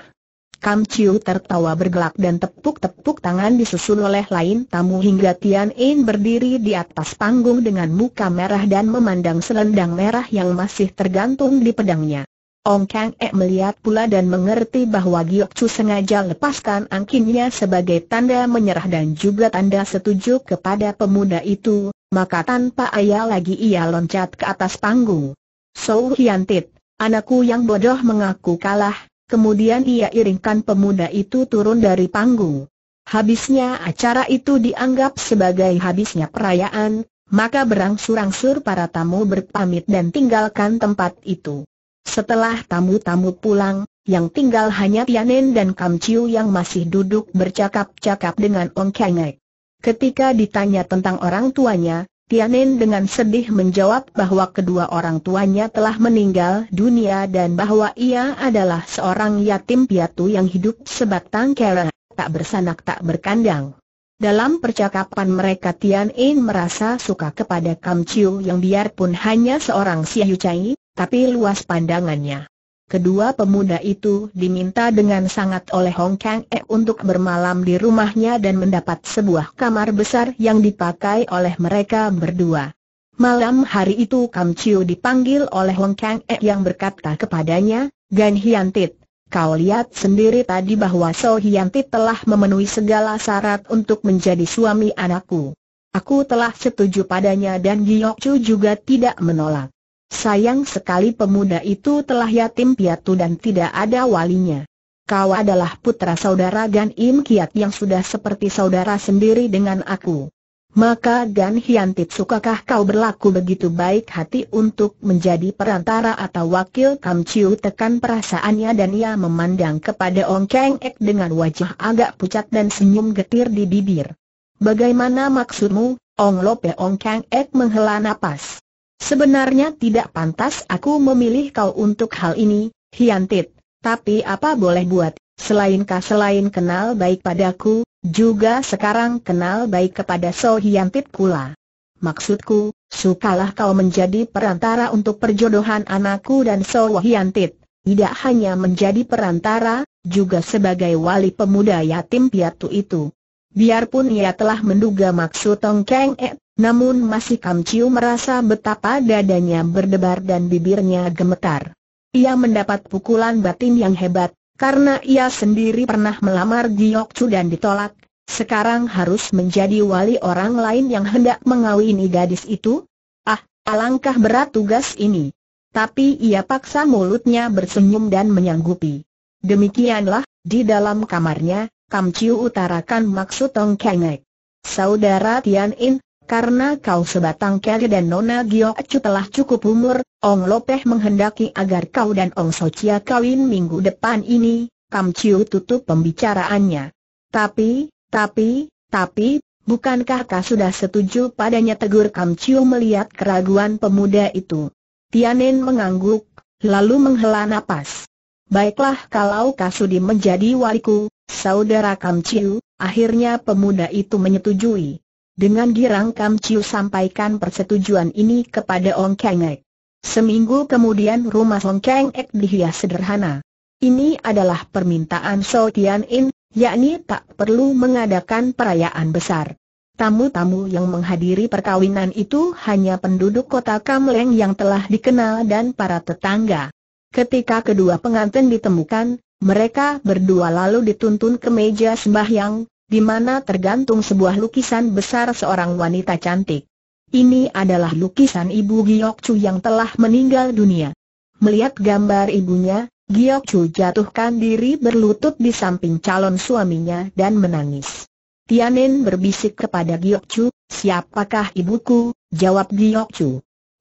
Kam Chiu tertawa bergelak dan tepuk-tepuk tangan disusul oleh lain tamu hingga Tian In berdiri di atas panggung dengan muka merah dan memandang selendang merah yang masih tergantung di pedangnya. Ong Kang E melihat pula dan mengerti bahwa Giok Chu sengaja lepaskan angkinnya sebagai tanda menyerah dan juga tanda setuju kepada pemuda itu, maka tanpa ayah lagi ia loncat ke atas panggung. So Hian Tit, anakku yang bodoh mengaku kalah, kemudian ia iringkan pemuda itu turun dari panggung. Habisnya acara itu dianggap sebagai habisnya perayaan, maka berangsur-angsur para tamu berpamit dan tinggalkan tempat itu. Setelah tamu-tamu pulang, yang tinggal hanya Tianen dan Kam Chiu yang masih duduk bercakap-cakap dengan Ong Kengek. Ketika ditanya tentang orang tuanya, Tianen dengan sedih menjawab bahwa kedua orang tuanya telah meninggal dunia dan bahwa ia adalah seorang yatim piatu yang hidup sebatang kera, tak bersanak tak berkandang. Dalam percakapan mereka Tian In merasa suka kepada Kam Chiu yang biarpun hanya seorang Yu Chai, tapi luas pandangannya. Kedua pemuda itu diminta dengan sangat oleh Hong Kang E untuk bermalam di rumahnya dan mendapat sebuah kamar besar yang dipakai oleh mereka berdua. Malam hari itu Kam Chiu dipanggil oleh Hong Kang E yang berkata kepadanya, Gan Hian Tit, kau lihat sendiri tadi bahwa So Hian Tit telah memenuhi segala syarat untuk menjadi suami anakku. Aku telah setuju padanya dan Giyok Chu juga tidak menolak. Sayang sekali pemuda itu telah yatim piatu dan tidak ada walinya. Kau adalah putra saudara Gan Im Kiat yang sudah seperti saudara sendiri dengan aku. Maka Gan Hian sukakah kau berlaku begitu baik hati untuk menjadi perantara atau wakil Kam Chiu tekan perasaannya dan ia memandang kepada Ong Keng Ek dengan wajah agak pucat dan senyum getir di bibir. Bagaimana maksudmu, Ong Lope Ong Keng Ek menghela napas. Sebenarnya tidak pantas aku memilih kau untuk hal ini, Hiantit, tapi apa boleh buat, selain kau selain kenal baik padaku, juga sekarang kenal baik kepada So Hiantit pula. Maksudku, sukalah kau menjadi perantara untuk perjodohan anakku dan So Hiantit, tidak hanya menjadi perantara, juga sebagai wali pemuda yatim piatu itu. Biarpun ia telah menduga maksud Tong Keng Et, namun masih Kam merasa betapa dadanya berdebar dan bibirnya gemetar. Ia mendapat pukulan batin yang hebat, karena ia sendiri pernah melamar Giok Chu dan ditolak, sekarang harus menjadi wali orang lain yang hendak mengawini gadis itu? Ah, alangkah berat tugas ini. Tapi ia paksa mulutnya bersenyum dan menyanggupi. Demikianlah, di dalam kamarnya, Kam utarakan maksud Tong Kengek. Saudara Tian In, karena kau sebatang keli dan Nona Giocu telah cukup umur, Ong Lopeh menghendaki agar kau dan Ong Socia kawin minggu depan ini, Kam Chiu tutup pembicaraannya. Tapi, tapi, tapi, bukankah kau sudah setuju padanya tegur Kam Chiu melihat keraguan pemuda itu? Tianen mengangguk, lalu menghela napas. Baiklah kalau kau Kasudi menjadi waliku, saudara Kam Chiu, akhirnya pemuda itu menyetujui. Dengan girang Kam Chiu sampaikan persetujuan ini kepada Ong Keng Ek. Seminggu kemudian rumah Ong Keng Ek dihias sederhana. Ini adalah permintaan So Tian In, yakni tak perlu mengadakan perayaan besar. Tamu-tamu yang menghadiri perkawinan itu hanya penduduk kota Kam Leng yang telah dikenal dan para tetangga. Ketika kedua pengantin ditemukan, mereka berdua lalu dituntun ke meja sembahyang, di mana tergantung sebuah lukisan besar seorang wanita cantik. Ini adalah lukisan ibu Giok Chu yang telah meninggal dunia. Melihat gambar ibunya, Giok Chu jatuhkan diri berlutut di samping calon suaminya dan menangis. Tianin berbisik kepada Giok Chu, siapakah ibuku? Jawab Giok Chu.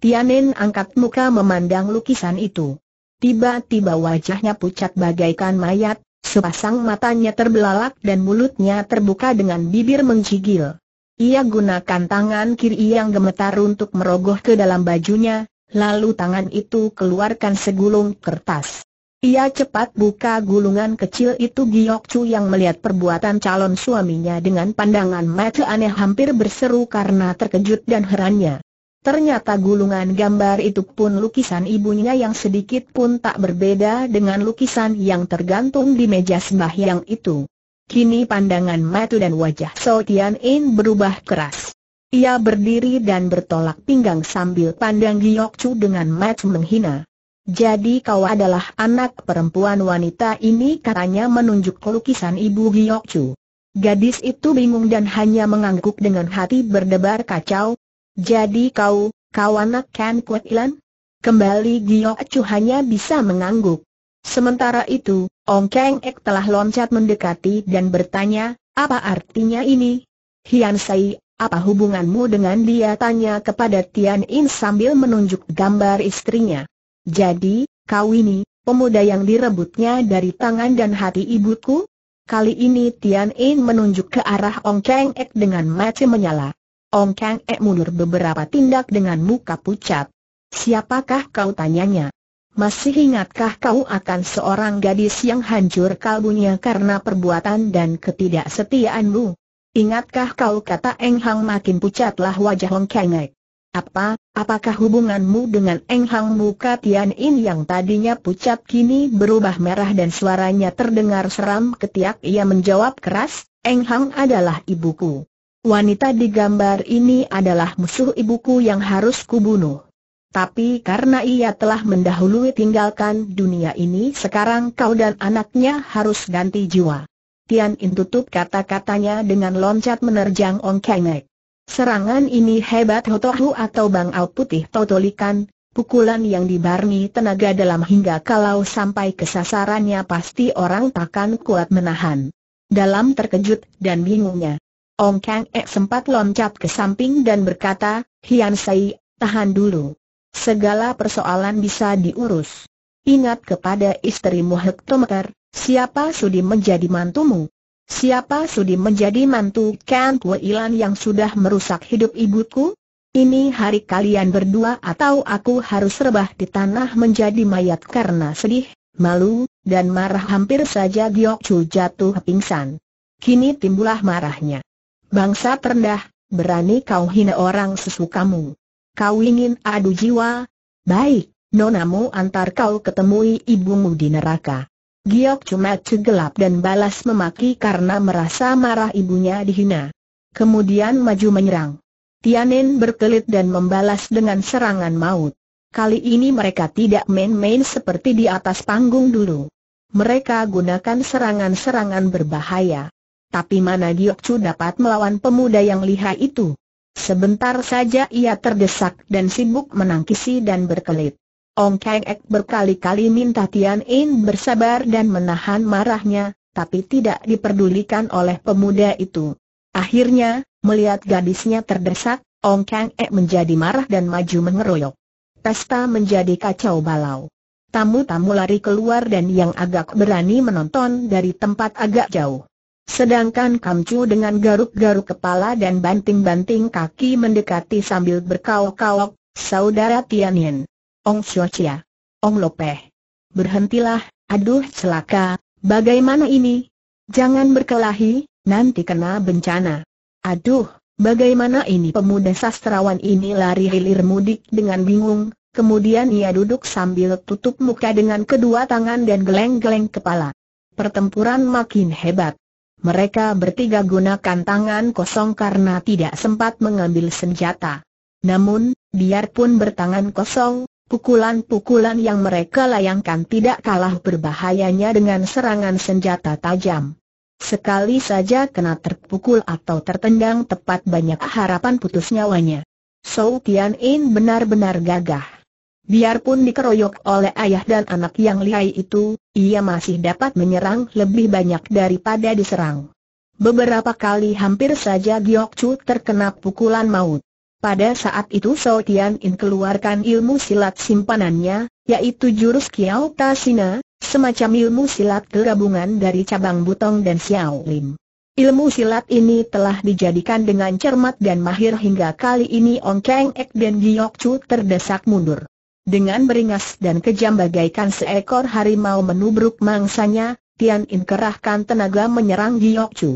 Tianin angkat muka memandang lukisan itu. Tiba-tiba wajahnya pucat bagaikan mayat, Sepasang matanya terbelalak dan mulutnya terbuka dengan bibir mencigil. Ia gunakan tangan kiri yang gemetar untuk merogoh ke dalam bajunya, lalu tangan itu keluarkan segulung kertas. Ia cepat buka gulungan kecil itu Giok Chu yang melihat perbuatan calon suaminya dengan pandangan mata aneh hampir berseru karena terkejut dan herannya. Ternyata gulungan gambar itu pun lukisan ibunya yang sedikit pun tak berbeda dengan lukisan yang tergantung di meja sembahyang itu. Kini pandangan Matu dan wajah So Tian In berubah keras. Ia berdiri dan bertolak pinggang sambil pandang Giok Chu dengan Matu menghina. Jadi kau adalah anak perempuan wanita ini katanya menunjuk lukisan ibu Giok Chu. Gadis itu bingung dan hanya mengangguk dengan hati berdebar kacau, jadi kau, kau anak Ken Kwek Ilan? Kembali Gio Chu hanya bisa mengangguk. Sementara itu, Ong Keng Ek telah loncat mendekati dan bertanya, apa artinya ini? Hian Sai, apa hubunganmu dengan dia? Tanya kepada Tian In sambil menunjuk gambar istrinya. Jadi, kau ini, pemuda yang direbutnya dari tangan dan hati ibuku? Kali ini Tian In menunjuk ke arah Ong Keng Ek dengan mata menyala. Ong Kang E mundur beberapa tindak dengan muka pucat. Siapakah kau tanyanya? Masih ingatkah kau akan seorang gadis yang hancur kalbunya karena perbuatan dan ketidaksetiaanmu? Ingatkah kau kata Eng Hang makin pucatlah wajah Ong Kang ek. Apa, apakah hubunganmu dengan Eng Hang Muka Tian In yang tadinya pucat kini berubah merah dan suaranya terdengar seram ketiak ia menjawab keras, Eng Hang adalah ibuku wanita di gambar ini adalah musuh ibuku yang harus kubunuh. Tapi karena ia telah mendahului tinggalkan dunia ini sekarang kau dan anaknya harus ganti jiwa. Tian In tutup kata-katanya dengan loncat menerjang Ong Kengek. Serangan ini hebat Hotohu atau Bang Au Putih Totolikan, pukulan yang dibarmi tenaga dalam hingga kalau sampai ke sasarannya pasti orang takkan kuat menahan. Dalam terkejut dan bingungnya, Ong Kang Ek sempat loncat ke samping dan berkata, Hian Sai, tahan dulu. Segala persoalan bisa diurus. Ingat kepada istrimu Hektometer, siapa sudi menjadi mantumu? Siapa sudi menjadi mantu Kan Kue Ilan yang sudah merusak hidup ibuku? Ini hari kalian berdua atau aku harus rebah di tanah menjadi mayat karena sedih, malu, dan marah hampir saja Giok Chu jatuh pingsan. Kini timbulah marahnya. Bangsa terendah, berani kau hina orang sesukamu. Kau ingin adu jiwa? Baik, nonamu antar kau ketemui ibumu di neraka. Giok cuma cegelap dan balas memaki karena merasa marah ibunya dihina. Kemudian maju menyerang. Tianen berkelit dan membalas dengan serangan maut. Kali ini mereka tidak main-main seperti di atas panggung dulu. Mereka gunakan serangan-serangan berbahaya. Tapi mana Chu dapat melawan pemuda yang lihai itu? Sebentar saja ia terdesak dan sibuk menangkisi dan berkelit. Ong Kang Ek berkali-kali minta Tian In bersabar dan menahan marahnya, tapi tidak diperdulikan oleh pemuda itu. Akhirnya, melihat gadisnya terdesak, Ong Kang Ek menjadi marah dan maju mengeroyok. Pesta menjadi kacau balau. Tamu-tamu lari keluar dan yang agak berani menonton dari tempat agak jauh. Sedangkan Kamcu dengan garuk-garuk kepala dan banting-banting kaki mendekati sambil berkaok-kaok, saudara Tianyin. Ong Siocia. Ong Lopeh. Berhentilah, aduh celaka, bagaimana ini? Jangan berkelahi, nanti kena bencana. Aduh, bagaimana ini pemuda sastrawan ini lari hilir mudik dengan bingung, kemudian ia duduk sambil tutup muka dengan kedua tangan dan geleng-geleng kepala. Pertempuran makin hebat. Mereka bertiga gunakan tangan kosong karena tidak sempat mengambil senjata. Namun, biarpun bertangan kosong, pukulan-pukulan yang mereka layangkan tidak kalah berbahayanya dengan serangan senjata tajam. Sekali saja kena terpukul atau tertendang tepat banyak harapan putus nyawanya. Sou Tian In benar-benar gagah. Biarpun dikeroyok oleh ayah dan anak yang lihai itu, ia masih dapat menyerang lebih banyak daripada diserang. Beberapa kali hampir saja Giok Chu terkena pukulan maut. Pada saat itu So Tian In keluarkan ilmu silat simpanannya, yaitu jurus Kiao Tasina, semacam ilmu silat gabungan dari cabang Butong dan Xiao Lim. Ilmu silat ini telah dijadikan dengan cermat dan mahir hingga kali ini Ong Keng Ek dan Giok Chu terdesak mundur. Dengan beringas dan kejam bagaikan seekor harimau menubruk mangsanya, Tian In kerahkan tenaga menyerang Giok Chu.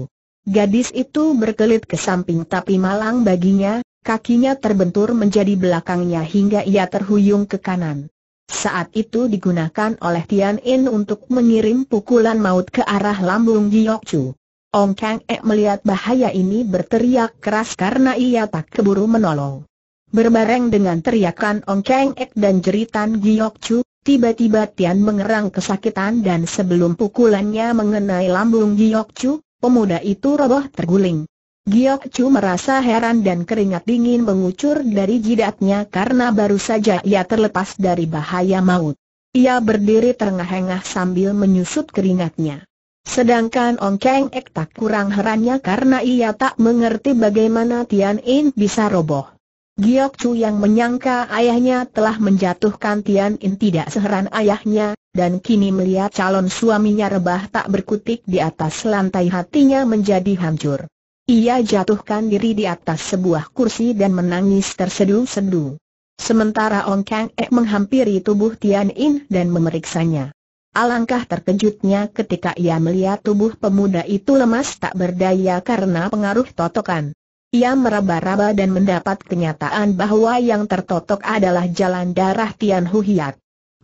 Gadis itu berkelit ke samping tapi malang baginya, kakinya terbentur menjadi belakangnya hingga ia terhuyung ke kanan. Saat itu digunakan oleh Tian In untuk mengirim pukulan maut ke arah lambung Giok Chu. Ong Kang E melihat bahaya ini berteriak keras karena ia tak keburu menolong. Berbareng dengan teriakan Ong Keng Ek dan jeritan Giok Chu, tiba-tiba Tian mengerang kesakitan dan sebelum pukulannya mengenai lambung Giok Chu, pemuda itu roboh terguling. Giok Chu merasa heran dan keringat dingin mengucur dari jidatnya karena baru saja ia terlepas dari bahaya maut. Ia berdiri terengah-engah sambil menyusut keringatnya. Sedangkan Ong Keng Ek tak kurang herannya karena ia tak mengerti bagaimana Tian In bisa roboh. Giok Chu yang menyangka ayahnya telah menjatuhkan Tian In tidak seheran ayahnya, dan kini melihat calon suaminya rebah tak berkutik di atas lantai hatinya menjadi hancur. Ia jatuhkan diri di atas sebuah kursi dan menangis tersedu-sedu. Sementara Ong Kang Ek menghampiri tubuh Tian In dan memeriksanya. Alangkah terkejutnya ketika ia melihat tubuh pemuda itu lemas tak berdaya karena pengaruh totokan. Ia meraba-raba dan mendapat kenyataan bahwa yang tertotok adalah jalan darah Tian Hu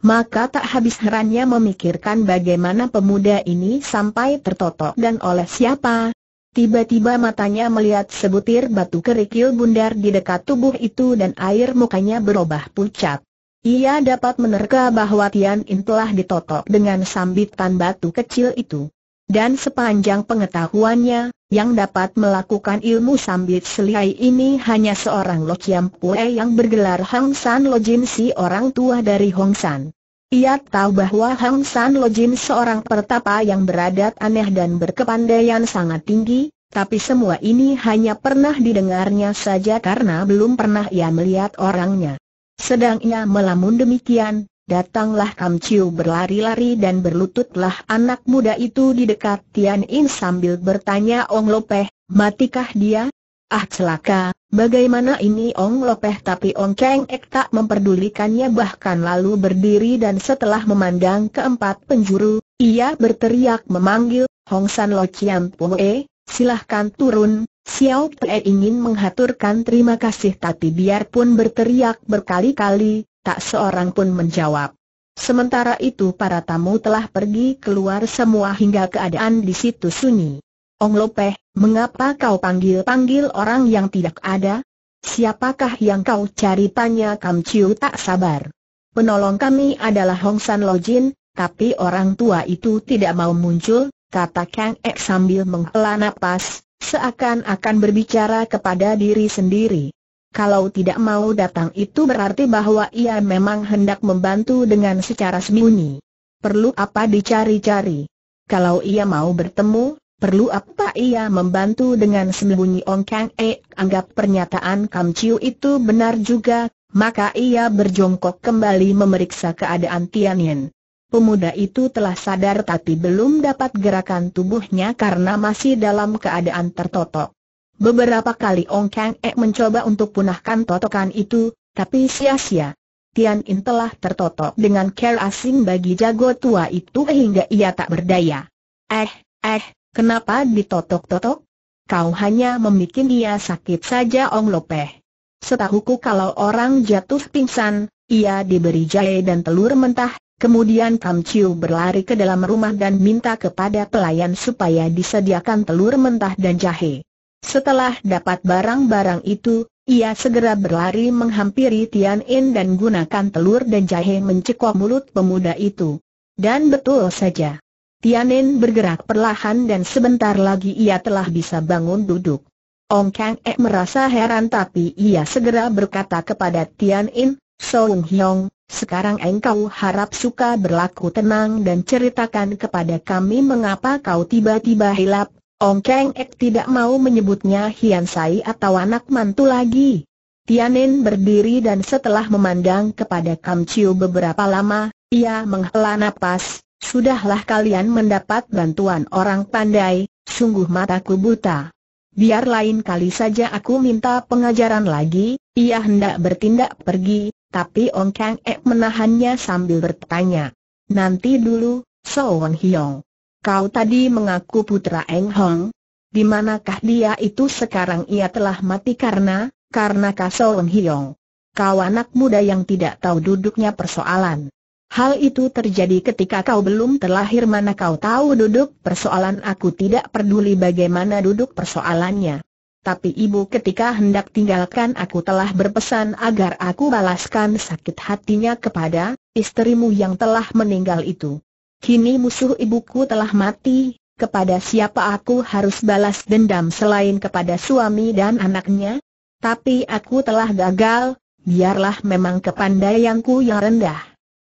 Maka tak habis herannya memikirkan bagaimana pemuda ini sampai tertotok dan oleh siapa. Tiba-tiba matanya melihat sebutir batu kerikil bundar di dekat tubuh itu dan air mukanya berubah pucat. Ia dapat menerka bahwa Tian In telah ditotok dengan sambitan batu kecil itu. Dan sepanjang pengetahuannya, yang dapat melakukan ilmu sambit selai ini hanya seorang Lo Chiam Pue yang bergelar Hang San Lo Jin si orang tua dari Hong San. Ia tahu bahwa Hang San Lo Jin seorang pertapa yang beradat aneh dan berkepandaian sangat tinggi, tapi semua ini hanya pernah didengarnya saja karena belum pernah ia melihat orangnya. Sedang ia melamun demikian, Datanglah Kam Chiu berlari-lari dan berlututlah anak muda itu di dekat Tian In sambil bertanya Ong Lopeh, matikah dia? Ah celaka, bagaimana ini Ong Lopeh tapi Ong Keng Ek tak memperdulikannya bahkan lalu berdiri dan setelah memandang keempat penjuru, ia berteriak memanggil, Hong San Lo Chiam Poe, silahkan turun, Xiao Pei ingin menghaturkan terima kasih tapi biarpun berteriak berkali-kali, Tak seorang pun menjawab. Sementara itu para tamu telah pergi keluar semua hingga keadaan di situ sunyi. Ong Lopeh, mengapa kau panggil-panggil orang yang tidak ada? Siapakah yang kau cari? Tanya Kam Chiu tak sabar. Penolong kami adalah Hong San Lojin, tapi orang tua itu tidak mau muncul, kata Kang Ek sambil menghela napas, seakan-akan berbicara kepada diri sendiri. Kalau tidak mau datang itu berarti bahwa ia memang hendak membantu dengan secara sembunyi. Perlu apa dicari-cari? Kalau ia mau bertemu, perlu apa ia membantu dengan sembunyi Ong Kang E anggap pernyataan Kam Chiu itu benar juga, maka ia berjongkok kembali memeriksa keadaan Tianyin. Pemuda itu telah sadar tapi belum dapat gerakan tubuhnya karena masih dalam keadaan tertotok. Beberapa kali Ong Kang E mencoba untuk punahkan totokan itu, tapi sia-sia. Tian In telah tertotok dengan care asing bagi jago tua itu hingga ia tak berdaya. Eh, eh, kenapa ditotok-totok? Kau hanya membuat dia sakit saja Ong Lopeh. Setahuku kalau orang jatuh pingsan, ia diberi jahe dan telur mentah, kemudian Kam Chiu berlari ke dalam rumah dan minta kepada pelayan supaya disediakan telur mentah dan jahe. Setelah dapat barang-barang itu, ia segera berlari menghampiri Tian En dan gunakan telur dan jahe mencekok mulut pemuda itu. Dan betul saja. Tian En bergerak perlahan dan sebentar lagi ia telah bisa bangun duduk. Ong Kang E merasa heran tapi ia segera berkata kepada Tian In, Song Hyong, sekarang engkau harap suka berlaku tenang dan ceritakan kepada kami mengapa kau tiba-tiba hilap, Ong Keng Ek tidak mau menyebutnya Hian Sai atau anak mantu lagi. Tianin berdiri dan setelah memandang kepada Kam Chiu beberapa lama, ia menghela napas, sudahlah kalian mendapat bantuan orang pandai, sungguh mataku buta. Biar lain kali saja aku minta pengajaran lagi, ia hendak bertindak pergi, tapi Ong Kang Ek menahannya sambil bertanya. Nanti dulu, So Wang Hiong. Kau tadi mengaku putra Eng Hong. Di manakah dia itu sekarang ia telah mati karena, karena Eng Hiong. Kau anak muda yang tidak tahu duduknya persoalan. Hal itu terjadi ketika kau belum terlahir mana kau tahu duduk persoalan aku tidak peduli bagaimana duduk persoalannya. Tapi ibu ketika hendak tinggalkan aku telah berpesan agar aku balaskan sakit hatinya kepada istrimu yang telah meninggal itu. Kini musuh ibuku telah mati, kepada siapa aku harus balas dendam selain kepada suami dan anaknya? Tapi aku telah gagal, biarlah memang kepandaianku yang rendah.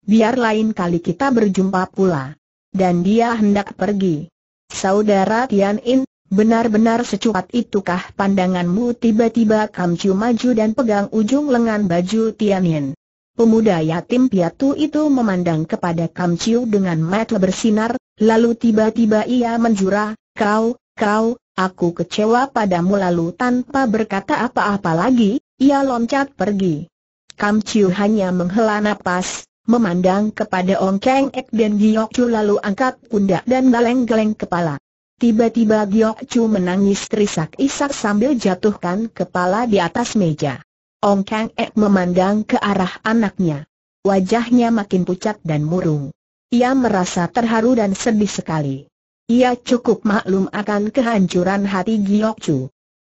Biar lain kali kita berjumpa pula. Dan dia hendak pergi. Saudara Tian In, benar-benar secuat itukah pandanganmu tiba-tiba Kamcu maju dan pegang ujung lengan baju Tian In. Pemuda yatim piatu itu memandang kepada Kam Chiu dengan mata bersinar, lalu tiba-tiba ia menjura, kau, kau, aku kecewa padamu lalu tanpa berkata apa-apa lagi, ia loncat pergi. Kam Chiu hanya menghela napas, memandang kepada Ong Keng Ek dan Giok Chu lalu angkat pundak dan galeng-galeng kepala. Tiba-tiba Giok Chu menangis terisak-isak sambil jatuhkan kepala di atas meja. Ong Kang Ek memandang ke arah anaknya. Wajahnya makin pucat dan murung. Ia merasa terharu dan sedih sekali. Ia cukup maklum akan kehancuran hati Giok Chu.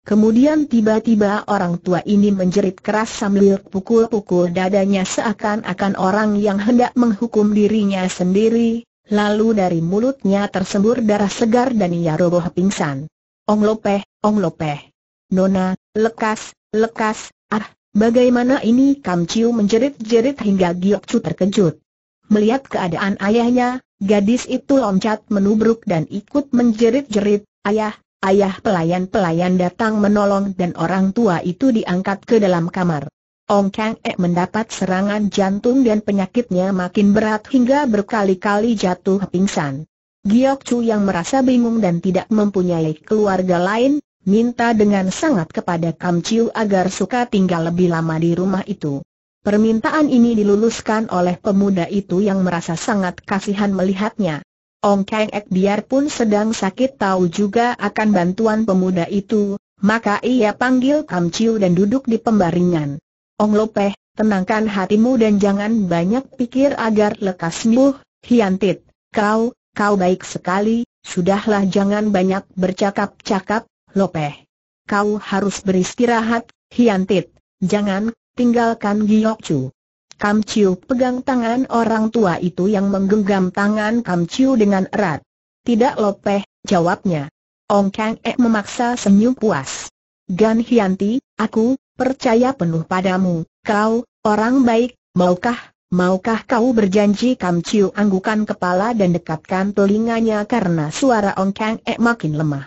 Kemudian tiba-tiba orang tua ini menjerit keras sambil pukul-pukul dadanya seakan-akan orang yang hendak menghukum dirinya sendiri, lalu dari mulutnya tersembur darah segar dan ia roboh pingsan. Ong Lopeh, Ong Lopeh. Nona, lekas, lekas, Bagaimana ini Kam Chiu menjerit-jerit hingga Giok Chu terkejut. Melihat keadaan ayahnya, gadis itu loncat menubruk dan ikut menjerit-jerit, ayah, ayah pelayan-pelayan datang menolong dan orang tua itu diangkat ke dalam kamar. Ong Kang E mendapat serangan jantung dan penyakitnya makin berat hingga berkali-kali jatuh pingsan. Giok Chu yang merasa bingung dan tidak mempunyai keluarga lain, minta dengan sangat kepada Kam Chiu agar suka tinggal lebih lama di rumah itu. Permintaan ini diluluskan oleh pemuda itu yang merasa sangat kasihan melihatnya. Ong Kang Ek biarpun sedang sakit tahu juga akan bantuan pemuda itu, maka ia panggil Kam Chiu dan duduk di pembaringan. Ong Lopeh, tenangkan hatimu dan jangan banyak pikir agar lekas sembuh, Hiantit. Kau, kau baik sekali, sudahlah jangan banyak bercakap-cakap, Lopeh. Kau harus beristirahat, Hiantit. Jangan, tinggalkan Giok Chu. Kam Chiu pegang tangan orang tua itu yang menggenggam tangan Kam Chiu dengan erat. Tidak Lopeh, jawabnya. Ong Kang E memaksa senyum puas. Gan Hianti, aku, percaya penuh padamu, kau, orang baik, maukah, maukah kau berjanji Kam Chiu anggukan kepala dan dekatkan telinganya karena suara Ong Kang E makin lemah.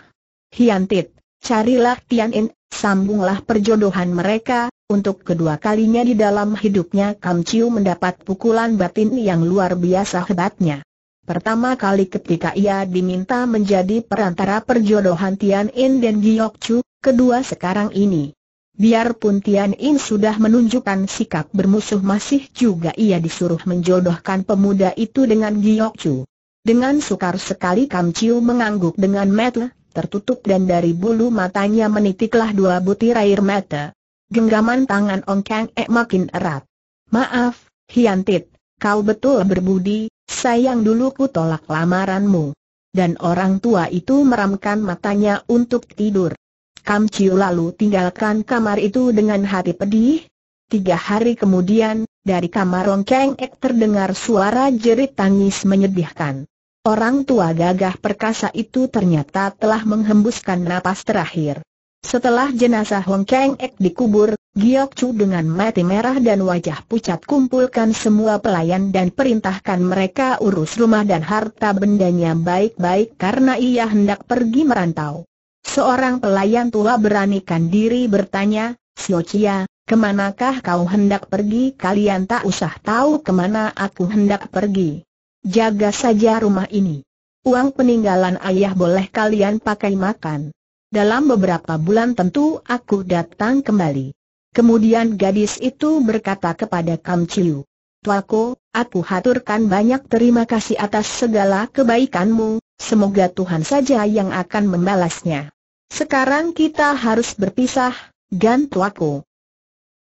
Hiantit, Carilah Tian In, sambunglah perjodohan mereka, untuk kedua kalinya di dalam hidupnya Kam Chiu mendapat pukulan batin yang luar biasa hebatnya. Pertama kali ketika ia diminta menjadi perantara perjodohan Tian In dan Giyok Chu, kedua sekarang ini. Biarpun Tian In sudah menunjukkan sikap bermusuh masih juga ia disuruh menjodohkan pemuda itu dengan Giyok Chu. Dengan sukar sekali Kam Chiu mengangguk dengan metle, tertutup dan dari bulu matanya menitiklah dua butir air mata. Genggaman tangan Ong Kang E makin erat. Maaf, Hiantit, kau betul berbudi, sayang dulu ku tolak lamaranmu. Dan orang tua itu meramkan matanya untuk tidur. Kam Chiu lalu tinggalkan kamar itu dengan hati pedih. Tiga hari kemudian, dari kamar Ong Kang Ek terdengar suara jerit tangis menyedihkan. Orang tua gagah perkasa itu ternyata telah menghembuskan napas terakhir. Setelah jenazah Hong Kang Ek dikubur, Giok Chu dengan mati merah dan wajah pucat kumpulkan semua pelayan dan perintahkan mereka urus rumah dan harta bendanya baik-baik karena ia hendak pergi merantau. Seorang pelayan tua beranikan diri bertanya, Sio Chia, kemanakah kau hendak pergi? Kalian tak usah tahu kemana aku hendak pergi. Jaga saja rumah ini. Uang peninggalan ayah boleh kalian pakai makan. Dalam beberapa bulan tentu aku datang kembali. Kemudian gadis itu berkata kepada Kam Chiu. Tuaku, aku haturkan banyak terima kasih atas segala kebaikanmu, semoga Tuhan saja yang akan membalasnya. Sekarang kita harus berpisah, Gan Tuaku.